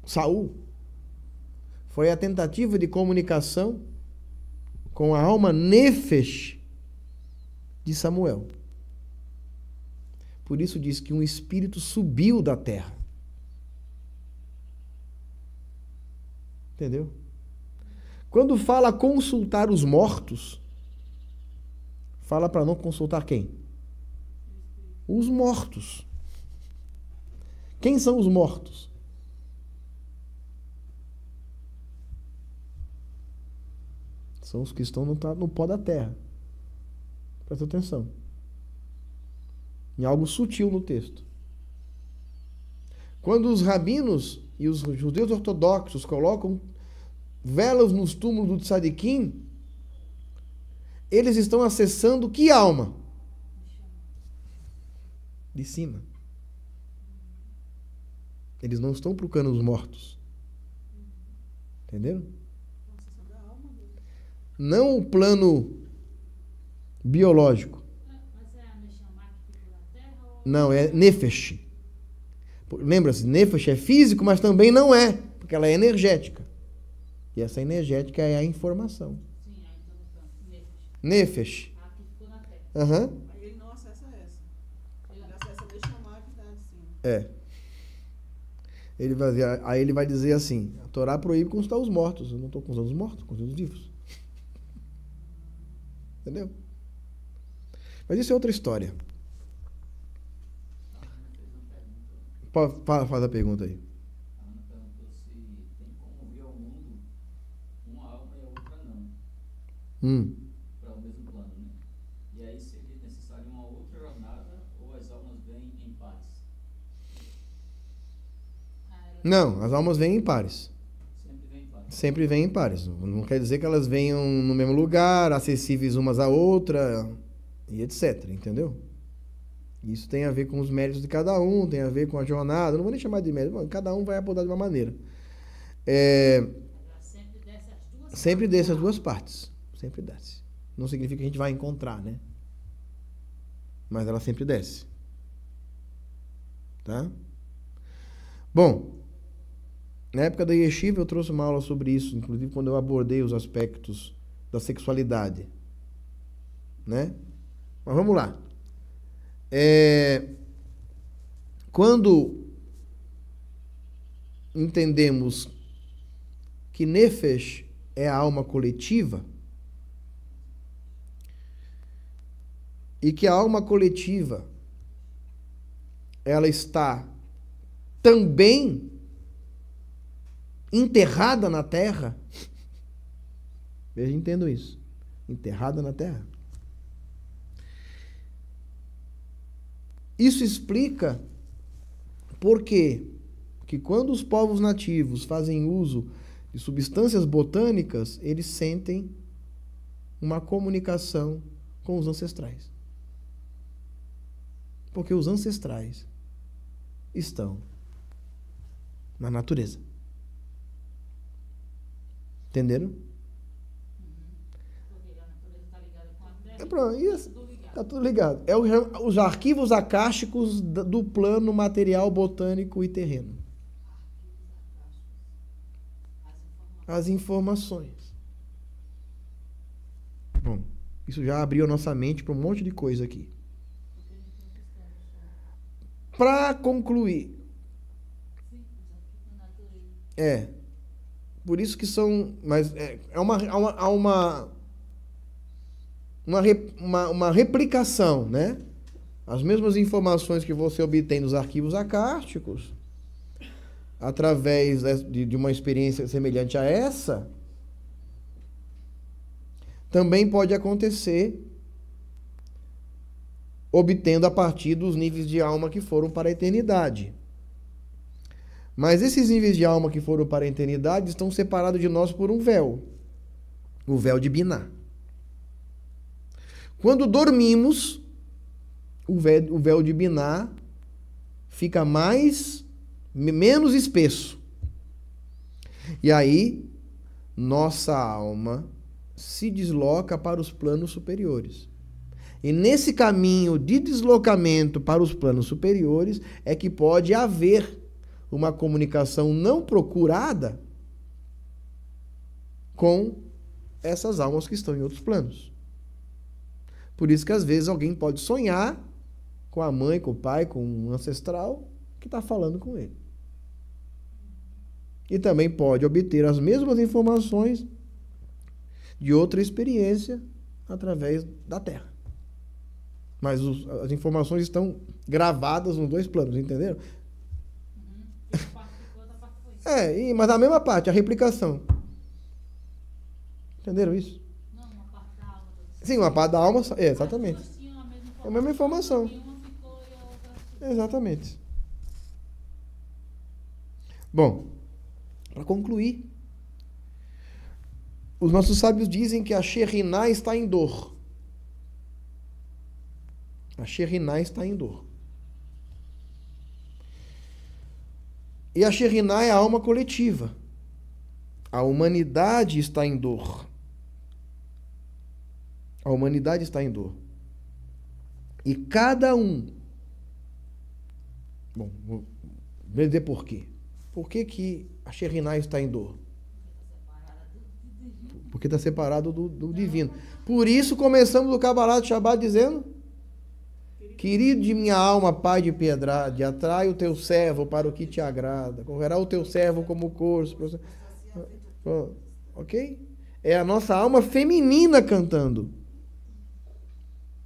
Saul foi a tentativa de comunicação com a alma nefesh de Samuel. Por isso diz que um espírito subiu da terra. Entendeu? Quando fala consultar os mortos, fala para não consultar quem? Os mortos. Quem são os mortos? São os que estão no, no pó da terra. Presta atenção. Em algo sutil no texto. Quando os rabinos e os judeus ortodoxos colocam velas nos túmulos do tzadikim, eles estão acessando que alma? De cima. Eles não estão procurando os mortos. Entenderam? Não o plano biológico. Não, é Nefesh. Lembra-se, Nefesh é físico, mas também não é, porque ela é energética. E essa energética é a informação. Sim, aí Nefesh. que ficou na terra. Aham. Uhum. Ele não acessa é essa. Ele acessa, deixa a atividade sim. É. Ele vai, aí ele vai dizer assim: a Torá proíbe consultar os mortos. Eu não estou consultando os mortos, consultando os vivos. Entendeu? Mas isso é outra história. Faz a pergunta aí. Hum. Para o mesmo plano, né? E aí seria necessário uma outra jornada ou as almas vêm em pares? Não, as almas vêm em pares. Sempre vêm em pares. Sempre vêm em pares. Não quer dizer que elas venham no mesmo lugar, acessíveis umas à outra e etc. Entendeu? Isso tem a ver com os méritos de cada um, tem a ver com a jornada. Não vou nem chamar de mérito, cada um vai abordar de uma maneira. É, sempre dessas duas, sempre partes. Dessas duas partes. Sempre desce. Não significa que a gente vai encontrar, né? Mas ela sempre desce. Tá? Bom, na época da Yeshiva eu trouxe uma aula sobre isso, inclusive quando eu abordei os aspectos da sexualidade. Né? Mas vamos lá. É... Quando entendemos que Nefesh é a alma coletiva, e que a alma coletiva ela está também enterrada na terra. Eu entendo isso. Enterrada na terra. Isso explica por quê? Que quando os povos nativos fazem uso de substâncias botânicas, eles sentem uma comunicação com os ancestrais. Porque os ancestrais estão na natureza. Entenderam? Tá é pronto, está tá tudo ligado. É o, os arquivos acásticos do plano material botânico e terreno. As informações. Bom, isso já abriu a nossa mente para um monte de coisa aqui. Para concluir. É. Por isso que são. Mas é, é uma. Há é uma, há uma, uma, uma, uma replicação, né? As mesmas informações que você obtém nos arquivos acásticos, através de, de uma experiência semelhante a essa, também pode acontecer obtendo a partir dos níveis de alma que foram para a eternidade. Mas esses níveis de alma que foram para a eternidade estão separados de nós por um véu o véu de Biná. Quando dormimos, o véu, o véu de Biná fica mais menos espesso. E aí nossa alma se desloca para os planos superiores. E nesse caminho de deslocamento para os planos superiores é que pode haver uma comunicação não procurada com essas almas que estão em outros planos. Por isso que às vezes alguém pode sonhar com a mãe, com o pai, com um ancestral que está falando com ele. E também pode obter as mesmas informações de outra experiência através da Terra. Mas os, as informações estão gravadas nos dois planos, entenderam? Uhum. é, mas a mesma parte, a replicação. Entenderam isso? Não, uma parte da alma. Sim, uma parte da alma, é, exatamente. É a mesma informação. Exatamente. Bom, para concluir, os nossos sábios dizem que a Shekhinah está em dor. A Xeriná está em dor. E a Xeriná é a alma coletiva. A humanidade está em dor. A humanidade está em dor. E cada um. Bom, vou entender por quê. Por que, que a Xeriná está em dor? Porque está separado do, do divino. Por isso começamos o Kabbalah de Shabbat dizendo Querido de minha alma, Pai de piedade, atrai o teu servo para o que te agrada. Converá o teu servo como corso. Ok? É a nossa alma feminina cantando.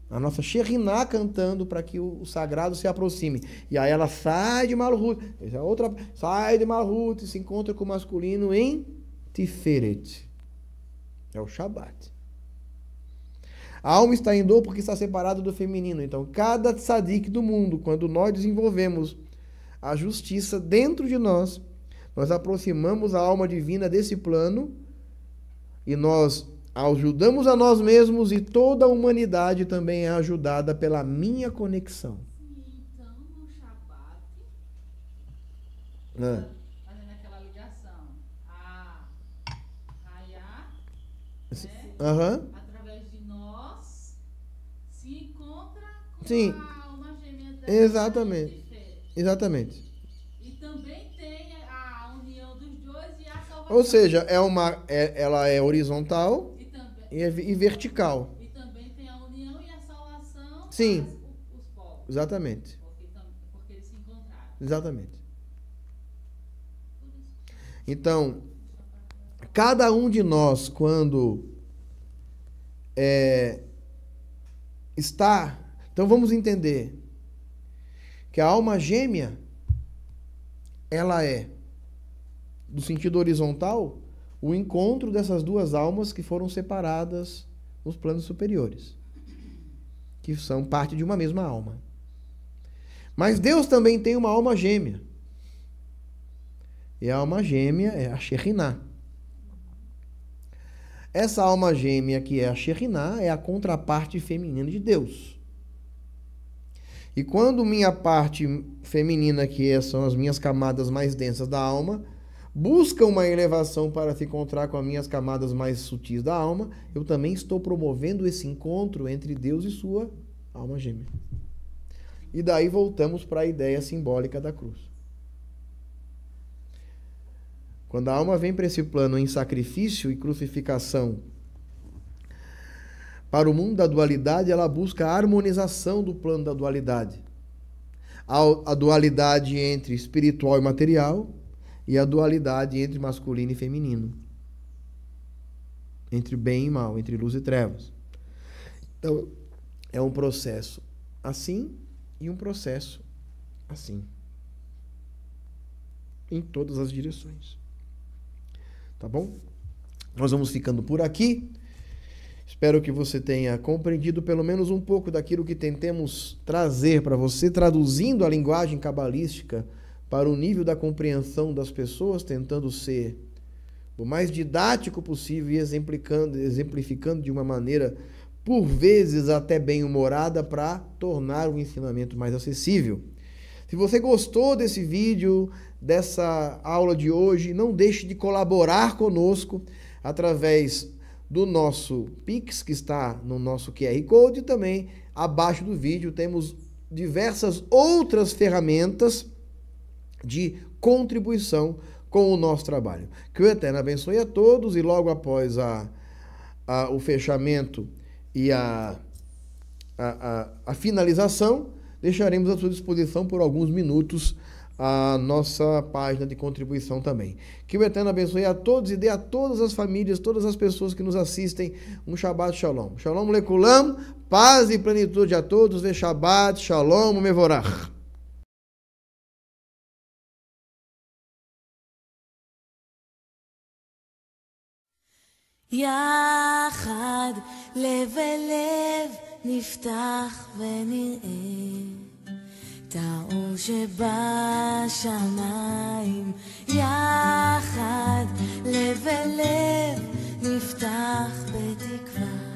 A nossa Sheriná cantando para que o, sagrado se aproxime. E aí ela sai de Malhut. É outra, sai de Malhut e se encontra com o masculino em Tiferet. É o Shabat. A alma está em dor porque está separada do feminino. Então, cada tzadik do mundo, quando nós desenvolvemos a justiça dentro de nós, nós aproximamos a alma divina desse plano e nós ajudamos a nós mesmos e toda a humanidade também é ajudada pela minha conexão. Então, no ah. Shabbat, fazendo aquela ligação a Hayá, Sim. Exatamente. Exatamente. E também tem a união dos dois e a salvação. Ou seja, é uma, é, ela é horizontal e, e, é, e vertical. E também tem a união e a salvação. Sim. Os, os povos. Exatamente. Porque, eles se encontraram. Exatamente. Então, cada um de nós, quando é, está então vamos entender que a alma gêmea ela é do sentido horizontal o encontro dessas duas almas que foram separadas nos planos superiores, que são parte de uma mesma alma. Mas Deus também tem uma alma gêmea. E a alma gêmea é a Shekhinah. Essa alma gêmea que é a Shekhinah é a contraparte feminina de Deus. E quando minha parte feminina, que é, são as minhas camadas mais densas da alma, busca uma elevação para se encontrar com as minhas camadas mais sutis da alma, eu também estou promovendo esse encontro entre Deus e sua alma gêmea. E daí voltamos para a ideia simbólica da cruz. Quando a alma vem para esse plano em sacrifício e crucificação para o mundo da dualidade, ela busca a harmonização do plano da dualidade. A, dualidade entre espiritual e material e a dualidade entre masculino e feminino. Entre bem e mal, entre luz e trevas. Então, é um processo assim e um processo assim. Em todas as direções. Tá bom? Nós vamos ficando por aqui. Espero que você tenha compreendido pelo menos um pouco daquilo que tentemos trazer para você, traduzindo a linguagem cabalística para o nível da compreensão das pessoas, tentando ser o mais didático possível e exemplificando, exemplificando de uma maneira, por vezes até bem-humorada, para tornar o ensinamento mais acessível. Se você gostou desse vídeo, dessa aula de hoje, não deixe de colaborar conosco através do nosso Pix, que está no nosso QR Code, e também abaixo do vídeo temos diversas outras ferramentas de contribuição com o nosso trabalho. Que o Eterno abençoe a todos e logo após a, a o fechamento e a, a, a, a finalização, deixaremos à sua disposição por alguns minutos a nossa página de contribuição também. Que o Eterno abençoe a todos e dê a todas as famílias, todas as pessoas que nos assistem um Shabbat Shalom. Shalom Lekulam, paz e plenitude a todos, vê Shabbat Shalom Mevorach. יחד לב אל לב נפתח ונראה את האור שבשמיים, יחד לב אל לב נפתח בתקווה.